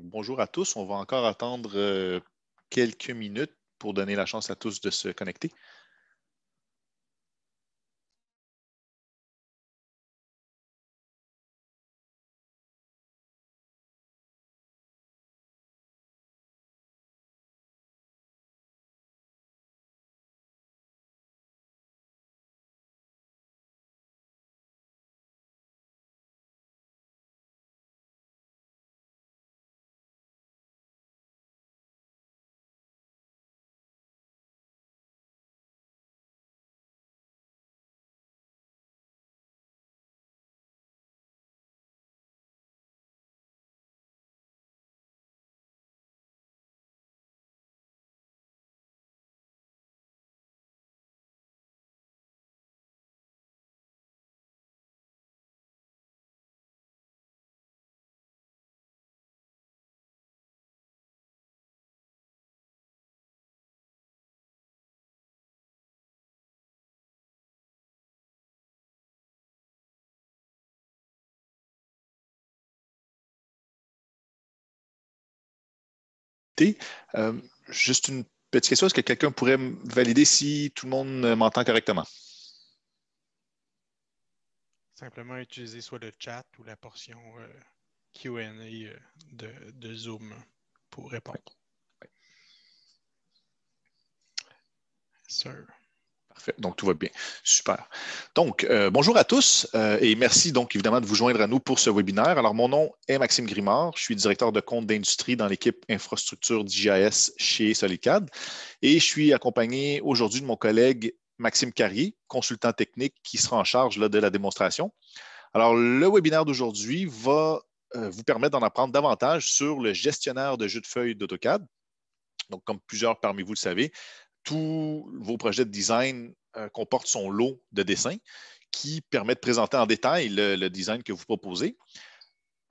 bonjour à tous. On va encore attendre euh, quelques minutes pour donner la chance à tous de se connecter. Euh, juste une petite question, est-ce que quelqu'un pourrait valider si tout le monde euh, m'entend correctement? Simplement utiliser soit le chat ou la portion euh, QA de, Zoom pour répondre. Oui. Sir. Donc, tout va bien. Super. Donc, euh, bonjour à tous euh, et merci donc évidemment de vous joindre à nous pour ce webinaire. Alors, mon nom est Maxime Grimard. Je suis directeur de compte d'industrie dans l'équipe infrastructure DJS chez Solicad et je suis accompagné aujourd'hui de mon collègue Maxime Carrier, consultant technique qui sera en charge de la démonstration. Alors, le webinaire d'aujourd'hui va euh, vous permettre d'en apprendre davantage sur le gestionnaire de jeux de feuilles d'AutoCAD. Donc, comme plusieurs parmi vous le savez, tous vos projets de design euh, comportent son lot de dessins qui permet de présenter en détail le, design que vous proposez.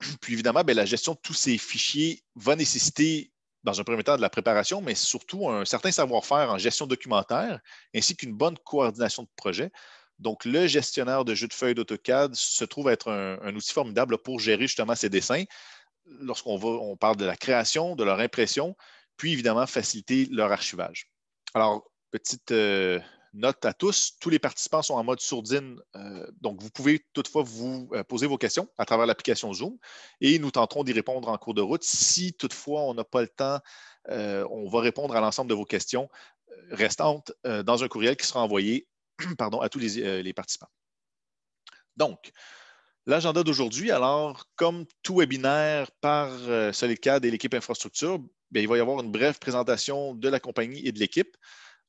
Puis évidemment, ben, la gestion de tous ces fichiers va nécessiter, dans un premier temps, de la préparation, mais surtout un certain savoir-faire en gestion documentaire, ainsi qu'une bonne coordination de projet. Donc, le gestionnaire de jeux de feuilles d'AutoCAD se trouve être un, outil formidable pour gérer justement ces dessins lorsqu'on on parle de la création, de leur impression, puis évidemment faciliter leur archivage. Alors, petite euh, note à tous, tous les participants sont en mode sourdine, euh, donc vous pouvez toutefois vous euh, poser vos questions à travers l'application Zoom et nous tenterons d'y répondre en cours de route. Si toutefois on n'a pas le temps, on va répondre à l'ensemble de vos questions restantes dans un courriel qui sera envoyé pardon, à tous les, les participants. Donc, l'agenda d'aujourd'hui, alors comme tout webinaire par SolidCAD et l'équipe infrastructure, ben, il va y avoir une brève présentation de la compagnie et de l'équipe.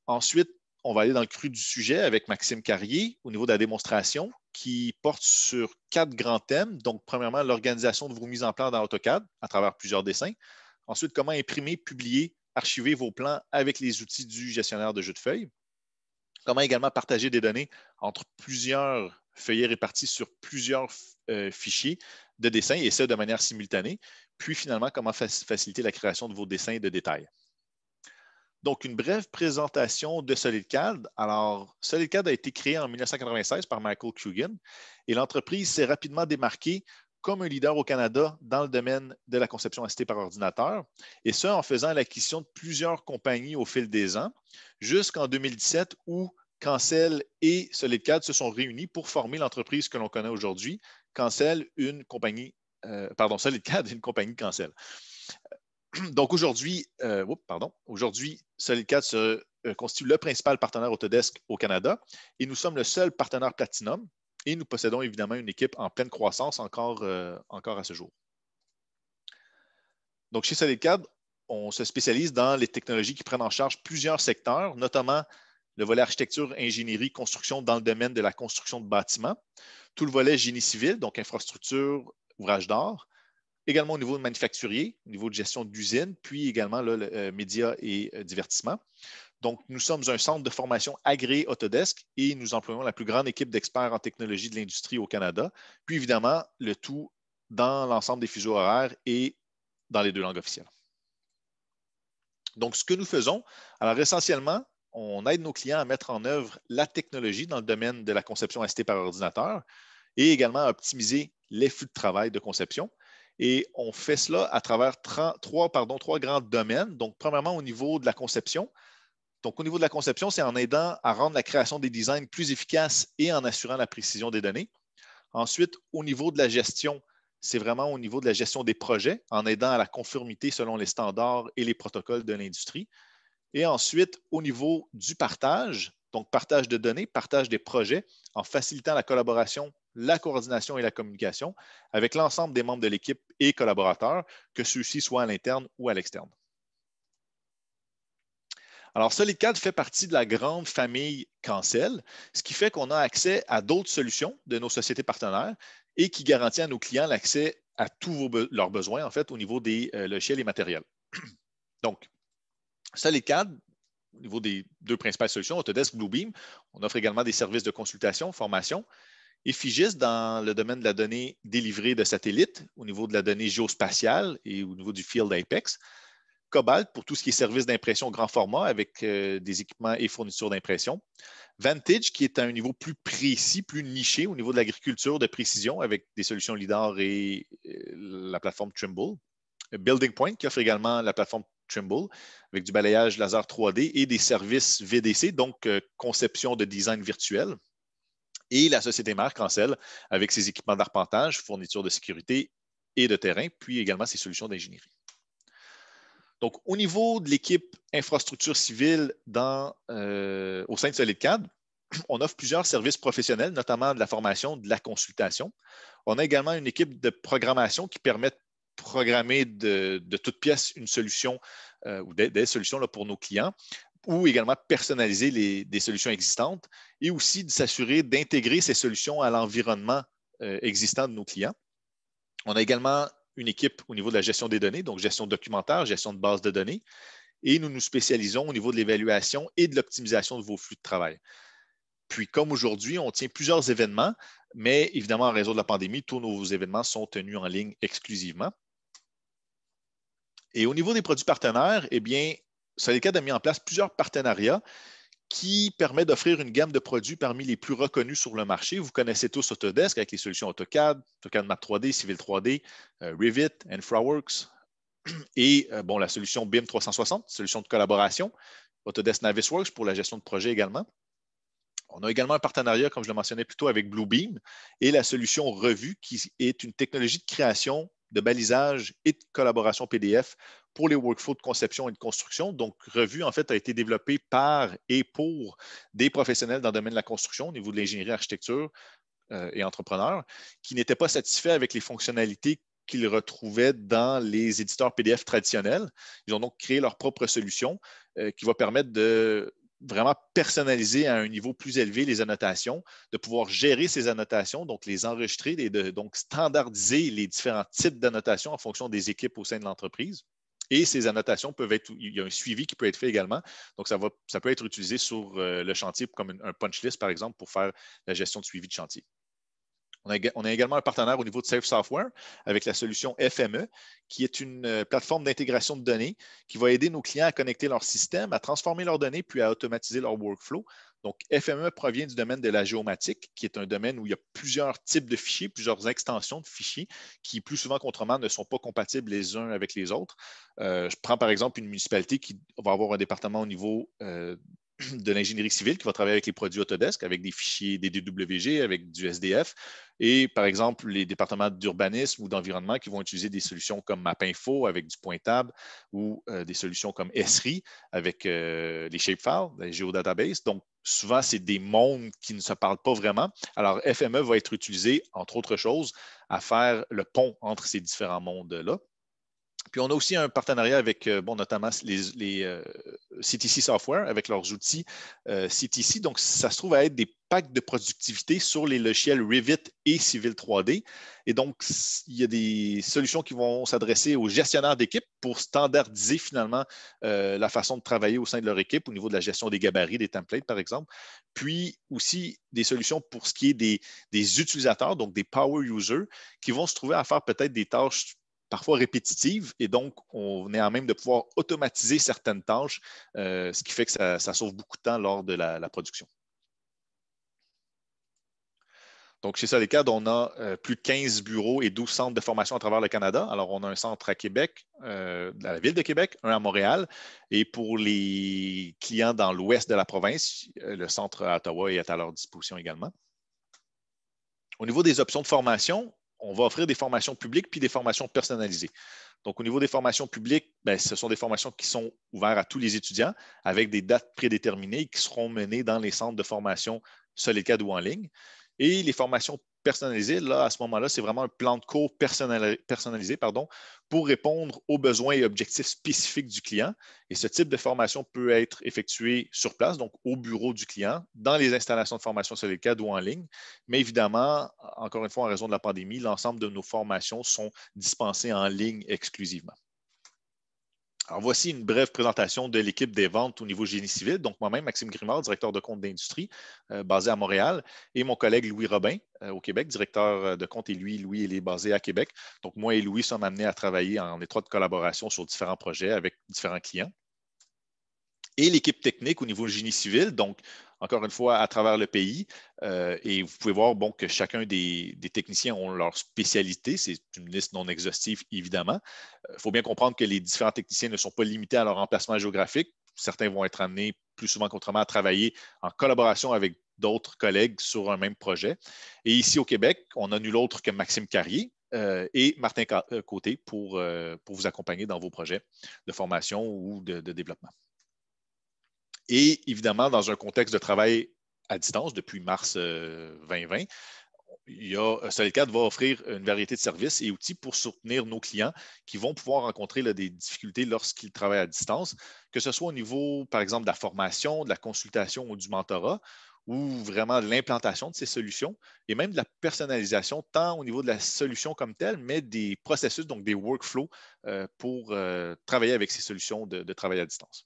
Ensuite, on va aller dans le cru du sujet avec Maxime Carrier au niveau de la démonstration qui porte sur quatre grands thèmes. Donc, premièrement, l'organisation de vos mises en plan dans AutoCAD à travers plusieurs dessins. Ensuite, comment imprimer, publier, archiver vos plans avec les outils du gestionnaire de jeux de feuilles. Comment également partager des données entre plusieurs feuillets répartis sur plusieurs euh, fichiers de dessin et ce, de manière simultanée puis finalement comment faciliter la création de vos dessins de détails. Donc, une brève présentation de SolidCAD. Alors, SolidCAD a été créé en 1996 par Michael Coogan et l'entreprise s'est rapidement démarquée comme un leader au Canada dans le domaine de la conception assistée par ordinateur, et ce, en faisant l'acquisition de plusieurs compagnies au fil des ans, jusqu'en 2017 où Cancel et SolidCAD se sont réunis pour former l'entreprise que l'on connaît aujourd'hui, Cancel, une compagnie euh, pardon, SolidCAD, est une compagnie cancelle. Donc aujourd'hui, euh, pardon, aujourd'hui, se euh, constitue le principal partenaire Autodesk au Canada et nous sommes le seul partenaire Platinum et nous possédons évidemment une équipe en pleine croissance encore, euh, encore à ce jour. Donc chez SolidCAD, on se spécialise dans les technologies qui prennent en charge plusieurs secteurs, notamment le volet architecture, ingénierie, construction dans le domaine de la construction de bâtiments, tout le volet génie civil, donc infrastructure, ouvrage d'art, également au niveau de manufacturier, au niveau de gestion d'usine, puis également le, euh, média et euh, divertissement. Donc, nous sommes un centre de formation agréé Autodesk et nous employons la plus grande équipe d'experts en technologie de l'industrie au Canada. Puis évidemment, le tout dans l'ensemble des fuseaux horaires et dans les deux langues officielles. Donc, ce que nous faisons, alors essentiellement, on aide nos clients à mettre en œuvre la technologie dans le domaine de la conception assistée par ordinateur et également à optimiser les flux de travail de conception. Et on fait cela à travers trois, pardon, trois grands domaines. Donc, premièrement, au niveau de la conception. Donc, au niveau de la conception, c'est en aidant à rendre la création des designs plus efficace et en assurant la précision des données. Ensuite, au niveau de la gestion, c'est vraiment au niveau de la gestion des projets, en aidant à la conformité selon les standards et les protocoles de l'industrie. Et ensuite, au niveau du partage, donc partage de données, partage des projets, en facilitant la collaboration la coordination et la communication avec l'ensemble des membres de l'équipe et collaborateurs, que ceux-ci soient à l'interne ou à l'externe. Alors, SolidCAD fait partie de la grande famille Cancel, ce qui fait qu'on a accès à d'autres solutions de nos sociétés partenaires et qui garantit à nos clients l'accès à tous leurs besoins, en fait, au niveau des euh, logiciels et matériels. Donc, SolidCAD, au niveau des deux principales solutions, Autodesk Bluebeam, on offre également des services de consultation, formation, Effigis, dans le domaine de la donnée délivrée de satellites, au niveau de la donnée géospatiale et au niveau du field Apex. Cobalt pour tout ce qui est service d'impression grand format avec euh, des équipements et fournitures d'impression. Vantage qui est à un niveau plus précis, plus niché au niveau de l'agriculture de précision avec des solutions LIDAR et euh, la plateforme Trimble. Building Point qui offre également la plateforme Trimble avec du balayage laser 3D et des services VDC, donc euh, conception de design virtuel et la société en Cancel avec ses équipements d'arpentage, fournitures de sécurité et de terrain, puis également ses solutions d'ingénierie. Donc, au niveau de l'équipe infrastructure civile dans, euh, au sein de SolidCAD, on offre plusieurs services professionnels, notamment de la formation, de la consultation. On a également une équipe de programmation qui permet de programmer de, toutes pièces une solution euh, ou des, solutions là, pour nos clients ou également personnaliser les, des solutions existantes et aussi de s'assurer d'intégrer ces solutions à l'environnement euh, existant de nos clients. On a également une équipe au niveau de la gestion des données, donc gestion documentaire, gestion de base de données, et nous nous spécialisons au niveau de l'évaluation et de l'optimisation de vos flux de travail. Puis, comme aujourd'hui, on tient plusieurs événements, mais évidemment, en raison de la pandémie, tous nos événements sont tenus en ligne exclusivement. Et au niveau des produits partenaires, eh bien, Solicad a mis en place plusieurs partenariats qui permettent d'offrir une gamme de produits parmi les plus reconnus sur le marché. Vous connaissez tous Autodesk avec les solutions AutoCAD, AutoCAD Map 3D, Civil 3D, euh, Revit, Infraworks et euh, bon, la solution BIM 360, solution de collaboration, Autodesk Navisworks pour la gestion de projet également. On a également un partenariat, comme je le mentionnais plus tôt, avec Bluebeam et la solution Revue, qui est une technologie de création de balisage et de collaboration PDF pour les workflows de conception et de construction. Donc, Revue, en fait, a été développée par et pour des professionnels dans le domaine de la construction au niveau de l'ingénierie, architecture euh, et entrepreneurs qui n'étaient pas satisfaits avec les fonctionnalités qu'ils retrouvaient dans les éditeurs PDF traditionnels. Ils ont donc créé leur propre solution euh, qui va permettre de vraiment personnaliser à un niveau plus élevé les annotations, de pouvoir gérer ces annotations, donc les enregistrer, et donc standardiser les différents types d'annotations en fonction des équipes au sein de l'entreprise. Et ces annotations peuvent être, il y a un suivi qui peut être fait également. Donc, ça, va, ça peut être utilisé sur euh, le chantier comme un punch list, par exemple, pour faire la gestion de suivi de chantier. On a, également un partenaire au niveau de Safe Software avec la solution FME, qui est une euh, plateforme d'intégration de données qui va aider nos clients à connecter leur système, à transformer leurs données, puis à automatiser leur workflow. Donc, FME provient du domaine de la géomatique, qui est un domaine où il y a plusieurs types de fichiers, plusieurs extensions de fichiers qui, plus souvent qu'autrement, ne sont pas compatibles les uns avec les autres. Euh, je prends par exemple une municipalité qui va avoir un département au niveau euh, de l'ingénierie civile qui va travailler avec les produits Autodesk, avec des fichiers des DWG, avec du SDF, et par exemple les départements d'urbanisme ou d'environnement qui vont utiliser des solutions comme MapInfo avec du pointable ou euh, des solutions comme Esri avec euh, les shapefiles, les geodatabases. Donc souvent, c'est des mondes qui ne se parlent pas vraiment. Alors FME va être utilisé, entre autres choses, à faire le pont entre ces différents mondes-là. Puis on a aussi un partenariat avec, euh, bon, notamment les, CTC euh, Software, avec leurs outils CTC. Euh, donc, ça se trouve à être des packs de productivité sur les logiciels Revit et Civil 3D. Et donc, il y a des solutions qui vont s'adresser aux gestionnaires d'équipe pour standardiser finalement la façon de travailler au sein de leur équipe au niveau de la gestion des gabarits, des templates, par exemple. Puis aussi des solutions pour ce qui est des utilisateurs, donc des power users, qui vont se trouver à faire peut-être des tâches parfois répétitives et donc on est en même de pouvoir automatiser certaines tâches, euh, ce qui fait que ça, sauve beaucoup de temps lors de la, production. Donc, chez cas on a euh, plus de 15 bureaux et 12 centres de formation à travers le Canada. Alors, on a un centre à Québec, à euh, la ville de Québec, un à Montréal. Et pour les clients dans l'ouest de la province, le centre à Ottawa est à leur disposition également. Au niveau des options de formation, on va offrir des formations publiques puis des formations personnalisées. Donc, au niveau des formations publiques, ben, ce sont des formations qui sont ouvertes à tous les étudiants avec des dates prédéterminées qui seront menées dans les centres de formation cad ou en ligne. Et les formations personnalisé, là, à ce moment-là, c'est vraiment un plan de cours personnalisé pardon, pour répondre aux besoins et objectifs spécifiques du client. Et ce type de formation peut être effectué sur place, donc au bureau du client, dans les installations de formation sur ou en ligne. Mais évidemment, encore une fois, en raison de la pandémie, l'ensemble de nos formations sont dispensées en ligne exclusivement. Alors, voici une brève présentation de l'équipe des ventes au niveau génie civil. Donc, moi-même, Maxime Grimard, directeur de compte d'industrie, euh, basé à Montréal, et mon collègue Louis Robin, euh, au Québec, directeur euh, de compte, et lui, Louis, il est basé à Québec. Donc, moi et Louis sommes amenés à travailler en étroite collaboration sur différents projets avec différents clients. Et l'équipe technique au niveau génie civil, donc encore une fois, à travers le pays. Euh, et vous pouvez voir bon, que chacun des, techniciens ont leur spécialité. C'est une liste non exhaustive, évidemment. Il euh, faut bien comprendre que les différents techniciens ne sont pas limités à leur emplacement géographique. Certains vont être amenés plus souvent qu'autrement à travailler en collaboration avec d'autres collègues sur un même projet. Et ici au Québec, on a nul autre que Maxime Carrier, euh, et Martin Côté pour, vous accompagner dans vos projets de formation ou de développement. Et évidemment, dans un contexte de travail à distance depuis mars 2020, euh, il euh, va offrir une variété de services et outils pour soutenir nos clients qui vont pouvoir rencontrer des difficultés lorsqu'ils travaillent à distance, que ce soit au niveau, par exemple, de la formation, de la consultation ou du mentorat, ou vraiment de l'implantation de ces solutions et même de la personnalisation, tant au niveau de la solution comme telle, mais des processus, donc des workflows euh, pour travailler avec ces solutions de travail à distance.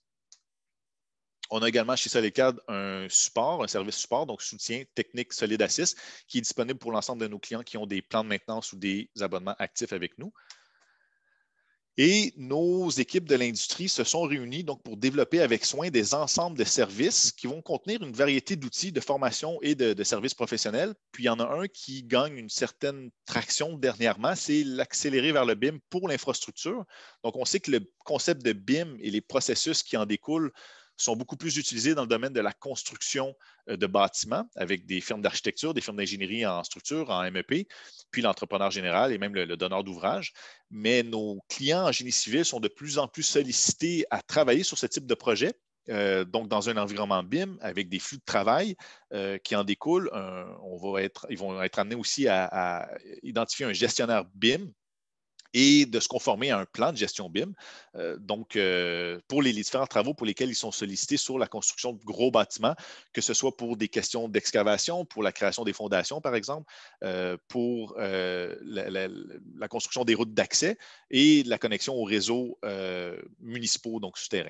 On a également chez Solicad un support, un service support, donc soutien technique solide assist, qui est disponible pour l'ensemble de nos clients qui ont des plans de maintenance ou des abonnements actifs avec nous. Et nos équipes de l'industrie se sont réunies donc, pour développer avec soin des ensembles de services qui vont contenir une variété d'outils de formation et de, de, services professionnels. Puis il y en a un qui gagne une certaine traction dernièrement, c'est l'accélérer vers le BIM pour l'infrastructure. Donc on sait que le concept de BIM et les processus qui en découlent sont beaucoup plus utilisés dans le domaine de la construction euh, de bâtiments avec des firmes d'architecture, des firmes d'ingénierie en structure, en MEP, puis l'entrepreneur général et même le, donneur d'ouvrage. Mais nos clients en génie civil sont de plus en plus sollicités à travailler sur ce type de projet euh, donc, dans un environnement BIM, avec des flux de travail euh, qui en découlent, on va être, ils vont être amenés aussi à, identifier un gestionnaire BIM et de se conformer à un plan de gestion BIM. Euh, donc, euh, pour les, différents travaux pour lesquels ils sont sollicités sur la construction de gros bâtiments, que ce soit pour des questions d'excavation, pour la création des fondations, par exemple, euh, pour la, la, construction des routes d'accès et la connexion aux réseaux municipaux, donc souterrains.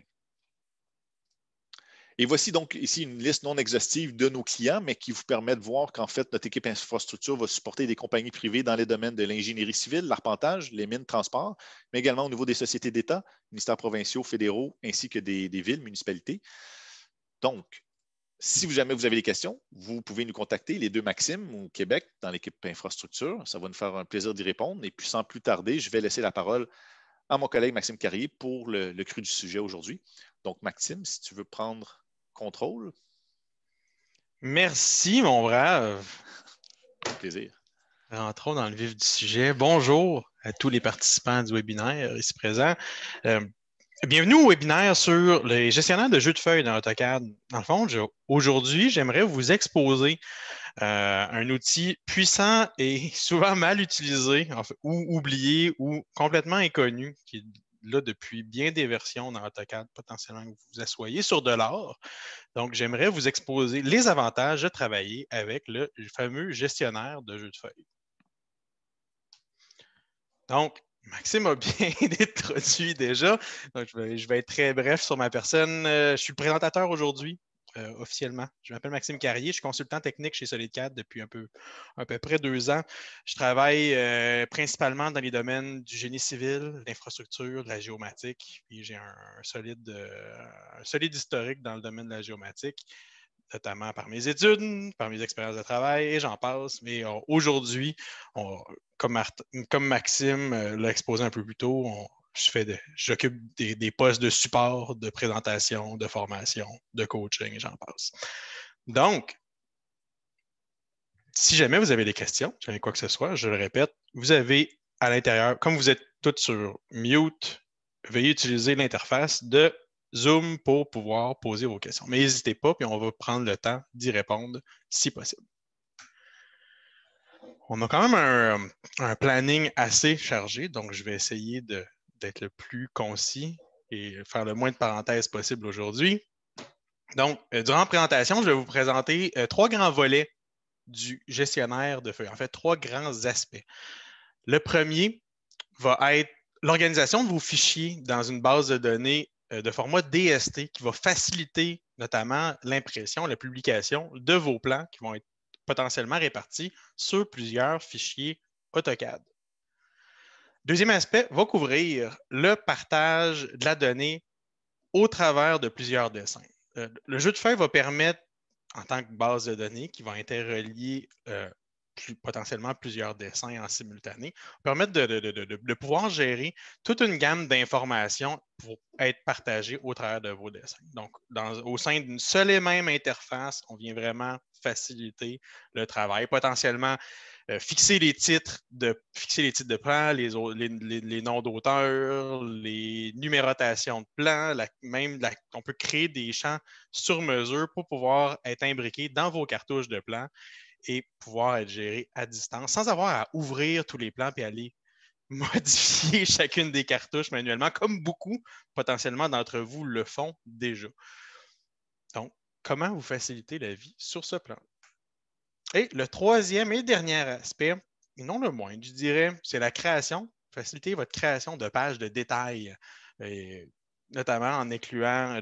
Et voici donc ici une liste non exhaustive de nos clients, mais qui vous permet de voir qu'en fait, notre équipe infrastructure va supporter des compagnies privées dans les domaines de l'ingénierie civile, l'arpentage, les mines, transport, mais également au niveau des sociétés d'État, ministères provinciaux, fédéraux, ainsi que des, villes, municipalités. Donc, si jamais vous avez des questions, vous pouvez nous contacter, les deux Maxime, ou Québec, dans l'équipe infrastructure. Ça va nous faire un plaisir d'y répondre. Et puis, sans plus tarder, je vais laisser la parole à mon collègue Maxime Carrier pour le cru du sujet aujourd'hui. Donc, Maxime, si tu veux prendre contrôle. Merci, mon brave. Plaisir. Rentrons dans le vif du sujet. Bonjour à tous les participants du webinaire ici présents. Euh, bienvenue au webinaire sur les gestionnaires de jeux de feuilles dans AutoCAD. Dans le fond, aujourd'hui, j'aimerais vous exposer euh, un outil puissant et souvent mal utilisé ou oublié ou complètement inconnu, qui est là depuis bien des versions dans AutoCAD, potentiellement que vous vous asseyez sur de l'or. Donc, j'aimerais vous exposer les avantages de travailler avec le fameux gestionnaire de jeux de feuilles. Donc, Maxime a bien introduit déjà. Donc, je vais, je vais, être très bref sur ma personne. Euh, je suis présentateur aujourd'hui. Euh, officiellement. Je m'appelle Maxime Carrier, je suis consultant technique chez SolidCAD depuis un peu, à peu près deux ans. Je travaille euh, principalement dans les domaines du génie civil, l'infrastructure, de la géomatique, puis j'ai un, solide, euh, solide historique dans le domaine de la géomatique notamment par mes études, par mes expériences de travail, et j'en passe. Mais aujourd'hui, comme, comme, Maxime l'a exposé un peu plus tôt, on, je fais j'occupe des, postes de support, de présentation, de formation, de coaching, j'en passe. Donc, si jamais vous avez des questions, jamais quoi que ce soit, je le répète, vous avez à l'intérieur, comme vous êtes toutes sur mute, veuillez utiliser l'interface de Zoom pour pouvoir poser vos questions. Mais n'hésitez pas, puis on va prendre le temps d'y répondre si possible. On a quand même un planning assez chargé, donc je vais essayer de d'être le plus concis et faire le moins de parenthèses possible aujourd'hui. Donc, euh, durant la présentation, je vais vous présenter euh, trois grands volets du gestionnaire de feuilles, en fait, trois grands aspects. Le premier va être l'organisation de vos fichiers dans une base de données euh, de format DST qui va faciliter notamment l'impression, la publication de vos plans qui vont être potentiellement répartis sur plusieurs fichiers AutoCAD. Deuxième aspect va couvrir le partage de la donnée au travers de plusieurs dessins. Euh, le jeu de feuilles va permettre, en tant que base de données qui va interrelier euh, potentiellement plusieurs dessins en simultané, permettre de, pouvoir gérer toute une gamme d'informations pour être partagées au travers de vos dessins. Donc, au sein d'une seule et même interface, on vient vraiment faciliter le travail, potentiellement euh, fixer les titres de fixer les titres de plans, les, noms d'auteurs, les numérotations de plans, même la, on peut créer des champs sur mesure pour pouvoir être imbriqués dans vos cartouches de plans et pouvoir être géré à distance sans avoir à ouvrir tous les plans et aller modifier chacune des cartouches manuellement, comme beaucoup potentiellement d'entre vous le font déjà. Donc, comment vous faciliter la vie sur ce plan? Et le troisième et dernier aspect, et non le moins, je dirais, c'est la création. Faciliter votre création de pages de détails, notamment en incluant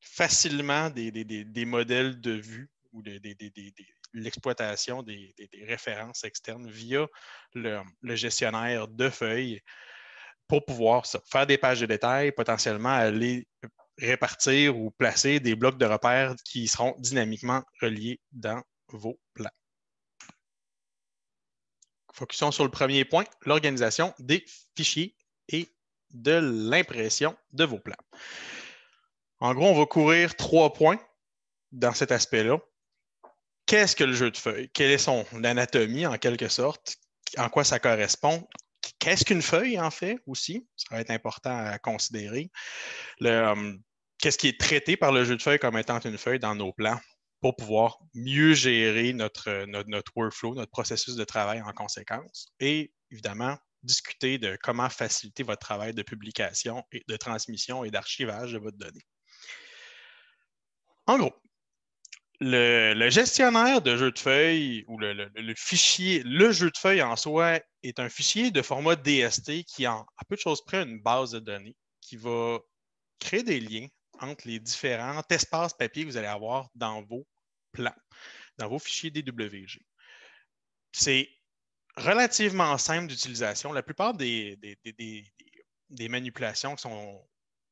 facilement des, modèles de vue ou l'exploitation des, références externes via le, gestionnaire de feuilles pour pouvoir faire des pages de détails, potentiellement aller répartir ou placer des blocs de repères qui seront dynamiquement reliés dans vos plans. Focusons sur le premier point, l'organisation des fichiers et de l'impression de vos plans. En gros, on va courir trois points dans cet aspect-là. Qu'est-ce que le jeu de feuilles? Quelle est son anatomie, en quelque sorte? En quoi ça correspond? Qu'est-ce qu'une feuille, en fait, aussi? Ça va être important à considérer. Euh, qu'est-ce qui est traité par le jeu de feuilles comme étant une feuille dans nos plans? pour pouvoir mieux gérer euh, notre, notre, workflow, notre processus de travail en conséquence. Et évidemment, discuter de comment faciliter votre travail de publication, et de transmission et d'archivage de votre donnée. En gros, le, gestionnaire de jeu de feuilles ou le, fichier, le jeu de feuilles en soi est un fichier de format DST qui, en, à peu de choses près, une base de données qui va créer des liens entre les différents espaces papier que vous allez avoir dans vos plan dans vos fichiers DWG. C'est relativement simple d'utilisation. La plupart des, manipulations qui sont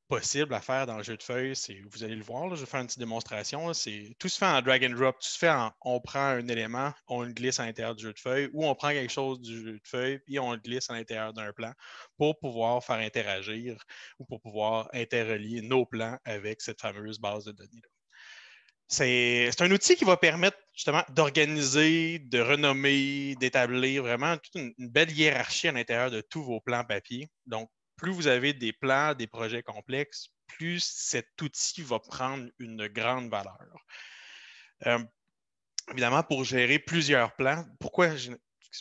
possibles à faire dans le jeu de feuilles, vous allez le voir, je vais faire une petite démonstration, c'est tout se fait en drag and drop, tout se fait en on prend un élément, on le glisse à l'intérieur du jeu de feuilles, ou on prend quelque chose du jeu de feuilles, puis on le glisse à l'intérieur d'un plan pour pouvoir faire interagir ou pour pouvoir interrelier nos plans avec cette fameuse base de données. -là. C'est un outil qui va permettre justement d'organiser, de renommer, d'établir vraiment toute une, belle hiérarchie à l'intérieur de tous vos plans papier. Donc, plus vous avez des plans, des projets complexes, plus cet outil va prendre une grande valeur. Euh, évidemment, pour gérer plusieurs plans, pourquoi n'est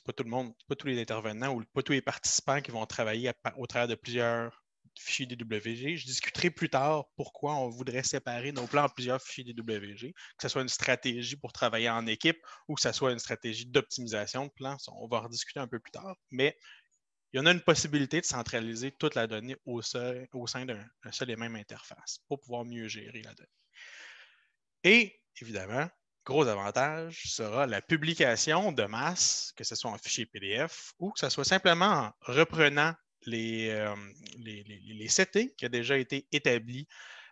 pas tout le monde, pas tous les intervenants ou pas tous les participants qui vont travailler au travers de plusieurs fichiers DWG. Je discuterai plus tard pourquoi on voudrait séparer nos plans en plusieurs fichiers DWG, que ce soit une stratégie pour travailler en équipe ou que ce soit une stratégie d'optimisation de plans. On va en discuter un peu plus tard, mais il y en a une possibilité de centraliser toute la donnée au, au sein d'un seul et même interface pour pouvoir mieux gérer la donnée. Et évidemment, gros avantage sera la publication de masse, que ce soit en fichier PDF ou que ce soit simplement en reprenant euh, les, les, CT qui ont déjà été établis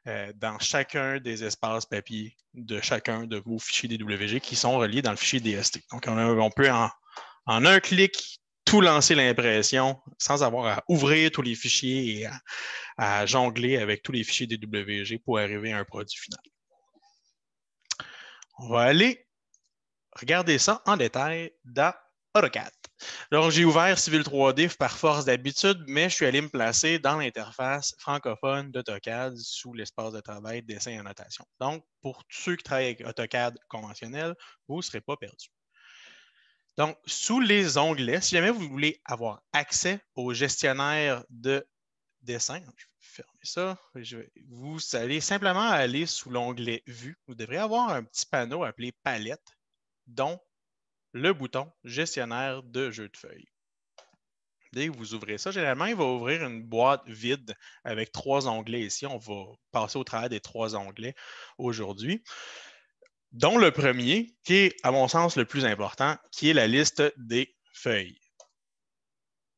euh, dans chacun des espaces papier de chacun de vos fichiers DWG qui sont reliés dans le fichier DST. Donc, on, peut en, un clic tout lancer l'impression sans avoir à ouvrir tous les fichiers et à jongler avec tous les fichiers DWG pour arriver à un produit final. On va aller regarder ça en détail dans AutoCAD. Alors, j'ai ouvert Civil 3D par force d'habitude, mais je suis allé me placer dans l'interface francophone d'AutoCAD sous l'espace de travail dessin et annotation. Donc, pour ceux qui travaillent avec AutoCAD conventionnel, vous ne serez pas perdus. Donc, sous les onglets, si jamais vous voulez avoir accès au gestionnaire de dessin, je vais fermer ça, vous allez simplement aller sous l'onglet Vue. Vous devrez avoir un petit panneau appelé Palette, dont le bouton gestionnaire de jeux de feuilles. Dès que vous ouvrez ça, généralement, il va ouvrir une boîte vide avec trois onglets. Ici, on va passer au travers des trois onglets aujourd'hui, dont le premier, qui est, à mon sens, le plus important, qui est la liste des feuilles.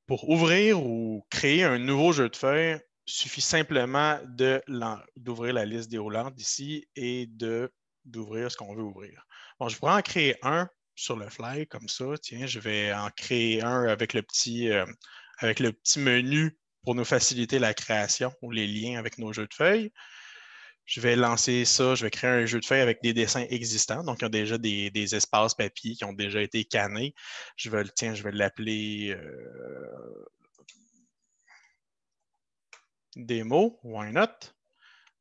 Pour ouvrir ou créer un nouveau jeu de feuilles, il suffit simplement d'ouvrir la liste déroulante ici et d'ouvrir ce qu'on veut ouvrir. Bon, je pourrais en créer un sur le fly comme ça. Tiens, je vais en créer un avec le petit, euh, avec le petit menu pour nous faciliter la création ou les liens avec nos jeux de feuilles. Je vais lancer ça, je vais créer un jeu de feuilles avec des dessins existants, donc il y a déjà des, espaces papier qui ont déjà été canés, Je vais, tiens, je vais l'appeler euh, démo, why not?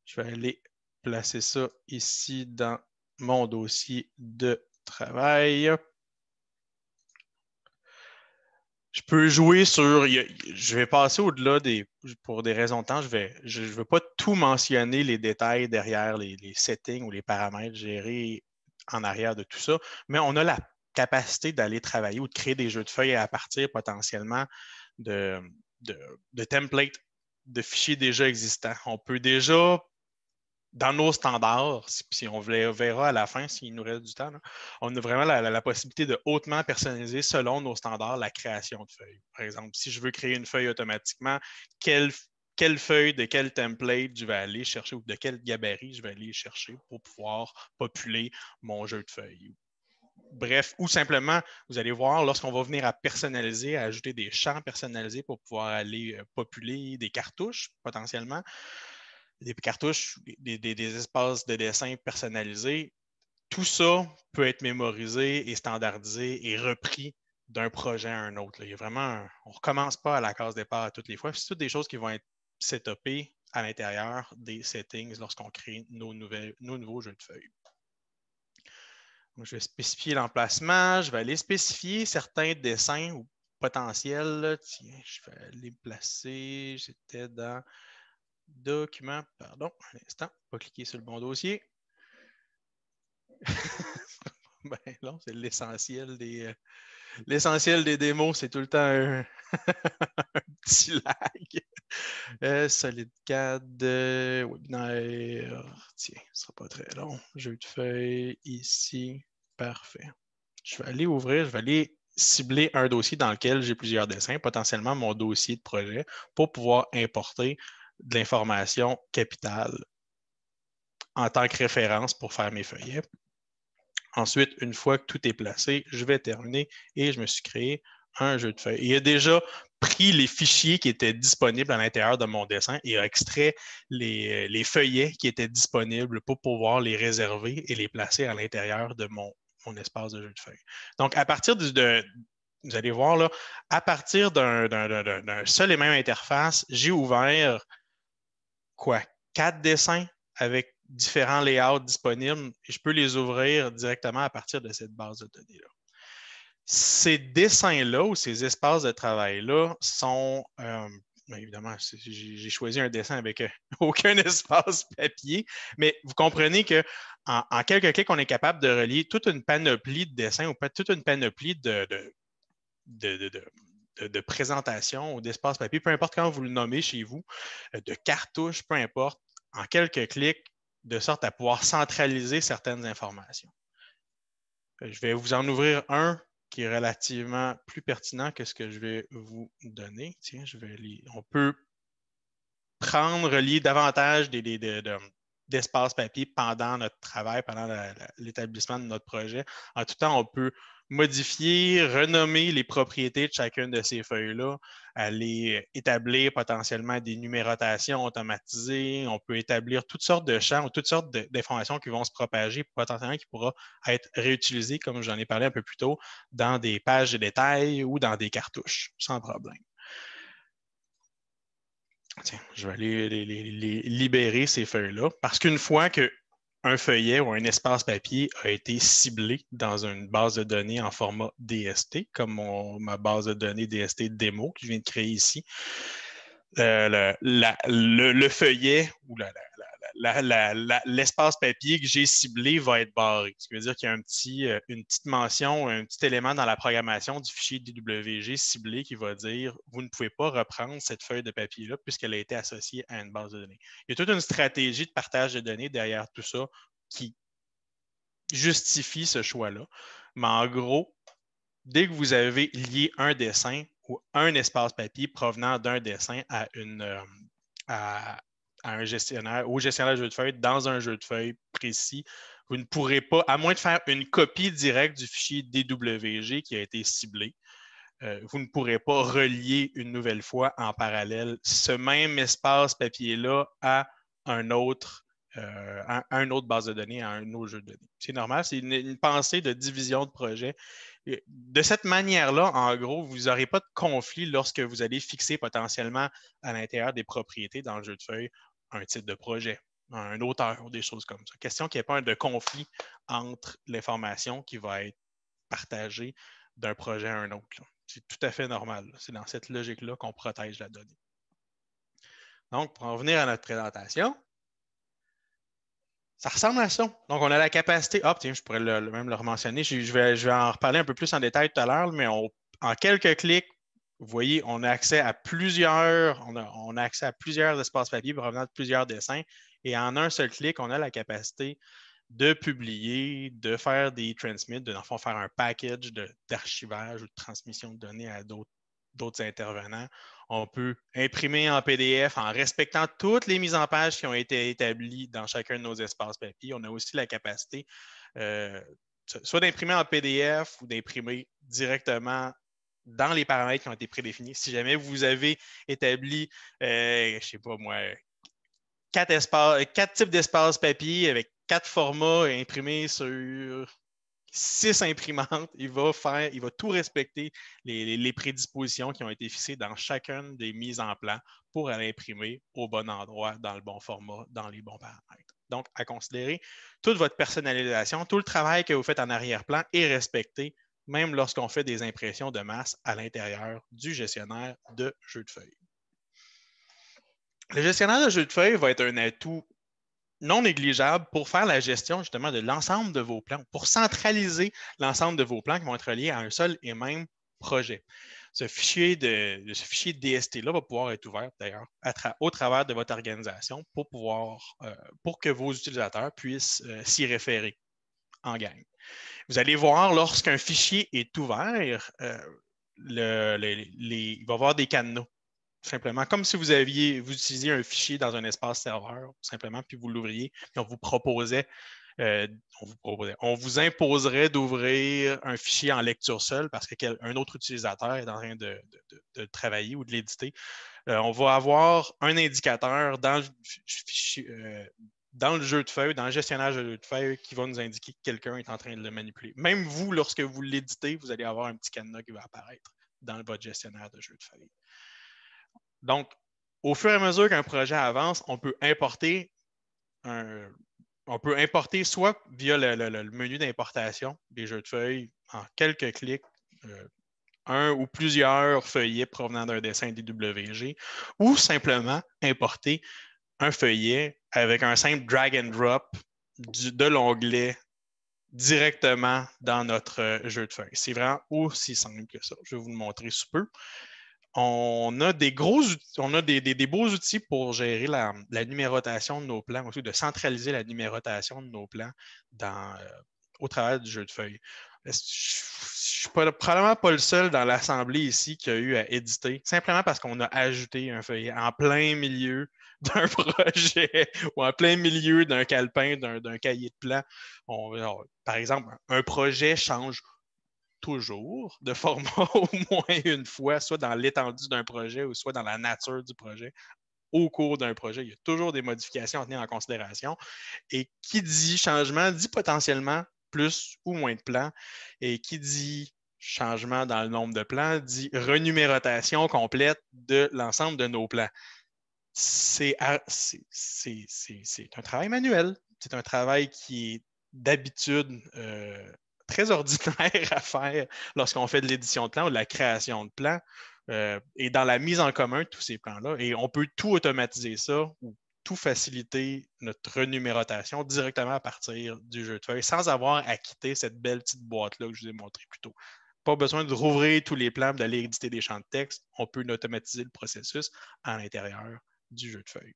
Je vais aller placer ça ici dans mon dossier de travail. Je peux jouer sur. Je vais passer au-delà des. Pour des raisons de temps, je ne vais, je, veux pas tout mentionner les détails derrière les, settings ou les paramètres gérés en arrière de tout ça, mais on a la capacité d'aller travailler ou de créer des jeux de feuilles à partir potentiellement de, de, de templates de fichiers déjà existants. On peut déjà dans nos standards, si on verra à la fin s'il nous reste du temps, on a vraiment la, possibilité de hautement personnaliser selon nos standards la création de feuilles. Par exemple, si je veux créer une feuille automatiquement, quelle, quelle feuille de quel template je vais aller chercher ou de quel gabarit je vais aller chercher pour pouvoir populer mon jeu de feuilles bref, ou simplement, vous allez voir, lorsqu'on va venir à personnaliser, à ajouter des champs personnalisés pour pouvoir aller euh, populer des cartouches potentiellement, des cartouches, des, espaces de dessin personnalisés, tout ça peut être mémorisé et standardisé et repris d'un projet à un autre. Il y a vraiment on ne recommence pas à la case départ à toutes les fois. C'est toutes des choses qui vont être setupées à l'intérieur des settings lorsqu'on crée nos, nouveaux jeux de feuilles. je vais spécifier l'emplacement, je vais aller spécifier certains dessins potentiels. Tiens, je vais les placer, j'étais dans document, pardon, un instant, on va cliquer sur le bon dossier. ben non, c'est l'essentiel des. Euh, l'essentiel des démos, c'est tout le temps un, petit lag. Euh, SolidCAD, Webinar, euh, webinaire. Tiens, ce ne sera pas très long. Jeu de feuilles, ici. Parfait. Je vais aller ouvrir, je vais aller cibler un dossier dans lequel j'ai plusieurs dessins, potentiellement mon dossier de projet, pour pouvoir importer de l'information capitale en tant que référence pour faire mes feuillets. Ensuite, une fois que tout est placé, je vais terminer et je me suis créé un jeu de feuilles. Il a déjà pris les fichiers qui étaient disponibles à l'intérieur de mon dessin et a extrait les, feuillets qui étaient disponibles pour pouvoir les réserver et les placer à l'intérieur de mon, espace de jeu de feuilles. Donc, à partir de vous allez voir, là, à partir d'un seul et même interface, j'ai ouvert quoi, quatre dessins avec différents layouts disponibles et je peux les ouvrir directement à partir de cette base de données-là. Ces dessins-là ou ces espaces de travail-là sont, euh, ben, évidemment, j'ai choisi un dessin avec euh, aucun espace papier, mais vous comprenez que en, quelques clics, on est capable de relier toute une panoplie de dessins ou pas, toute une panoplie de de, présentation ou d'espace papier, peu importe quand vous le nommez chez vous, euh, de cartouche, peu importe, en quelques clics, de sorte à pouvoir centraliser certaines informations. Euh, je vais vous en ouvrir un qui est relativement plus pertinent que ce que je vais vous donner. Tiens, je vais On peut prendre, relier davantage d'espace papier pendant notre travail, pendant l'établissement de notre projet. En tout temps, on peut modifier, renommer les propriétés de chacune de ces feuilles-là, aller établir potentiellement des numérotations automatisées. On peut établir toutes sortes de champs toutes sortes d'informations qui vont se propager, potentiellement qui pourra être réutilisées, comme j'en ai parlé un peu plus tôt, dans des pages de détails ou dans des cartouches, sans problème. Tiens, je vais aller les libérer ces feuilles-là, parce qu'une fois que un feuillet ou un espace papier a été ciblé dans une base de données en format DST, comme ma base de données DST démo que je viens de créer ici. Euh, le, feuillet ou la l'espace papier que j'ai ciblé va être barré. Ce qui veut dire qu'il y a euh, une petite mention, un petit élément dans la programmation du fichier DWG ciblé qui va dire vous ne pouvez pas reprendre cette feuille de papier-là puisqu'elle a été associée à une base de données. Il y a toute une stratégie de partage de données derrière tout ça qui justifie ce choix-là. Mais en gros, dès que vous avez lié un dessin ou un espace papier provenant d'un dessin à une, euh, à un gestionnaire, au gestionnaire de jeu de feuilles, dans un jeu de feuilles précis, vous ne pourrez pas, à moins de faire une copie directe du fichier DWG qui a été ciblé, euh, vous ne pourrez pas relier une nouvelle fois en parallèle ce même espace papier-là à un autre. Euh, une autre base de données, à un autre jeu de données. C'est normal, c'est une, pensée de division de projet de cette manière-là, en gros, vous n'aurez pas de conflit lorsque vous allez fixer potentiellement à l'intérieur des propriétés dans le jeu de feuilles un titre de projet, un auteur, des choses comme ça. Question qu'il n'y ait pas de conflit entre l'information qui va être partagée d'un projet à un autre. C'est tout à fait normal. C'est dans cette logique-là qu'on protège la donnée. Donc, pour en venir à notre présentation, ça ressemble à ça. Donc, on a la capacité. hop, ah, tiens, je pourrais même le rementionner, Je, vais, je vais en reparler un peu plus en détail tout à l'heure, mais en quelques clics, vous voyez, on a accès à plusieurs, on accès à plusieurs espaces papier provenant de plusieurs dessins. Et en un seul clic, on a la capacité de publier, de faire des transmits, de faire un package d'archivage ou de transmission de données à d'autres intervenants. On peut imprimer en PDF en respectant toutes les mises en page qui ont été établies dans chacun de nos espaces papier. On a aussi la capacité euh, soit d'imprimer en PDF ou d'imprimer directement dans les paramètres qui ont été prédéfinis. Si jamais vous avez établi, euh, je ne sais pas moi, quatre, euh, quatre types d'espaces papier avec quatre formats imprimés sur six imprimantes, il va faire, il va tout respecter les, les prédispositions qui ont été fixées dans chacune des mises en plan pour aller imprimer au bon endroit, dans le bon format, dans les bons paramètres. Donc, à considérer, toute votre personnalisation, tout le travail que vous faites en arrière-plan est respecté même lorsqu'on fait des impressions de masse à l'intérieur du gestionnaire de jeu de feuilles. Le gestionnaire de jeu de feuilles va être un atout non négligeable pour faire la gestion justement de l'ensemble de vos plans, pour centraliser l'ensemble de vos plans qui vont être liés à un seul et même projet. Ce fichier, de, fichier DST-là va pouvoir être ouvert d'ailleurs au travers de votre organisation pour, pouvoir, euh, pour que vos utilisateurs puissent euh, s'y référer en gang. Vous allez voir, lorsqu'un fichier est ouvert, euh, il va y avoir des canaux. simplement, comme si vous aviez, vous utilisiez un fichier dans un espace serveur, simplement, puis vous l'ouvriez, puis on vous proposait, euh, on, vous imposerait d'ouvrir un fichier en lecture seule parce qu'un autre utilisateur est en train de, travailler ou de l'éditer. Euh, on va avoir un indicateur dans le fichier, dans le jeu de feuilles, dans le gestionnaire de jeu de feuilles qui va nous indiquer que quelqu'un est en train de le manipuler. Même vous, lorsque vous l'éditez, vous allez avoir un petit cadenas qui va apparaître dans votre gestionnaire de jeu de feuilles. Donc, au fur et à mesure qu'un projet avance, on peut importer on peut importer soit via le, menu d'importation des jeux de feuilles, en quelques clics, euh, un ou plusieurs feuillets provenant d'un dessin DWG, ou simplement importer un feuillet avec un simple drag and drop de l'onglet directement dans notre jeu de feuilles. C'est vraiment aussi simple que ça. Je vais vous le montrer sous peu. On a des gros on a des, beaux outils pour gérer la, numérotation de nos plans, aussi de centraliser la numérotation de nos plans dans, euh, au travers du jeu de feuilles. Je, ne suis probablement pas le seul dans l'assemblée ici qui a eu à éditer, simplement parce qu'on a ajouté un feuillet en plein milieu d'un projet ou en plein milieu d'un calepin, d'un cahier de plan. par exemple, un projet change toujours de format au moins une fois, soit dans l'étendue d'un projet ou soit dans la nature du projet. Au cours d'un projet, il y a toujours des modifications à tenir en considération. Et qui dit changement dit potentiellement plus ou moins de plans. Et qui dit changement dans le nombre de plans dit renumérotation complète de l'ensemble de nos plans c'est un travail manuel. C'est un travail qui est d'habitude euh, très ordinaire à faire lorsqu'on fait de l'édition de plans ou de la création de plans euh, et dans la mise en commun de tous ces plans-là. Et on peut tout automatiser ça ou tout faciliter notre renumérotation directement à partir du jeu de feuilles sans avoir à quitter cette belle petite boîte-là que je vous ai montrée plus tôt. Pas besoin de rouvrir tous les plans, d'aller éditer des champs de texte. On peut automatiser le processus à l'intérieur du jeu de feuilles.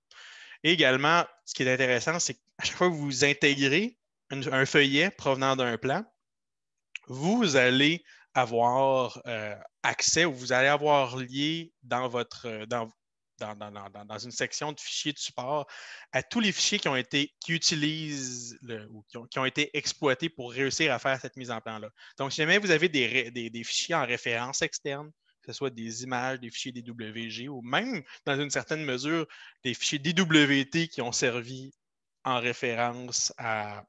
Et également, ce qui est intéressant, c'est qu'à chaque fois que vous intégrez un feuillet provenant d'un plan, vous allez avoir euh, accès ou vous allez avoir lié dans votre euh, dans, une section de fichiers de support à tous les fichiers qui ont été utilisent ou qui ont, été exploités pour réussir à faire cette mise en plan-là. Donc, si jamais vous avez des fichiers en référence externe, que ce soit des images, des fichiers DWG ou même, dans une certaine mesure, des fichiers DWT qui ont servi en référence à,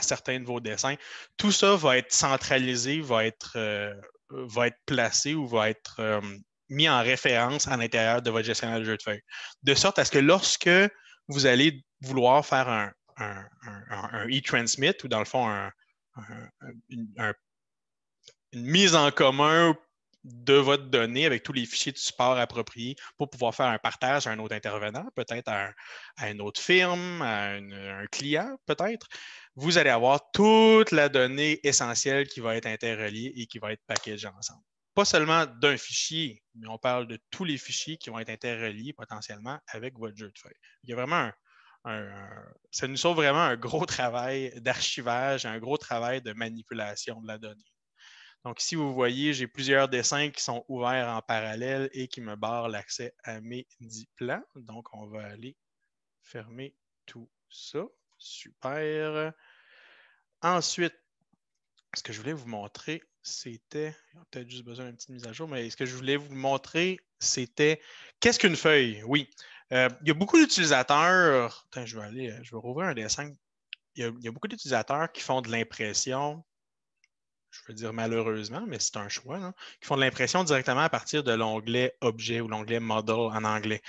certains de vos dessins. Tout ça va être centralisé, va être, euh, placé ou va être euh, mis en référence à l'intérieur de votre gestionnaire de jeu de feuilles. De sorte à ce que lorsque vous allez vouloir faire un, e-transmit ou dans le fond une mise en commun de votre donnée avec tous les fichiers de support appropriés pour pouvoir faire un partage à un autre intervenant, peut-être à, un, une autre firme, à un client, peut-être. Vous allez avoir toute la donnée essentielle qui va être interreliée et qui va être packagée ensemble. Pas seulement d'un fichier, mais on parle de tous les fichiers qui vont être interreliés potentiellement avec votre jeu de feuilles. Il y a vraiment un, ça nous sauve vraiment un gros travail d'archivage, un gros travail de manipulation de la donnée. Donc ici, vous voyez, j'ai plusieurs dessins qui sont ouverts en parallèle et qui me barrent l'accès à mes 10 plans. Donc on va aller fermer tout ça. Super. Ensuite, ce que je voulais vous montrer, c'était, peut-être juste besoin d'une petite mise à jour, mais ce que je voulais vous montrer, c'était qu'est-ce qu'une feuille? Oui. Euh, il y a beaucoup d'utilisateurs, je vais aller, je vais rouvrir un dessin. il y a beaucoup d'utilisateurs qui font de l'impression je veux dire malheureusement, mais c'est un choix, qui font de l'impression directement à partir de l'onglet objet ou l'onglet model en anglais.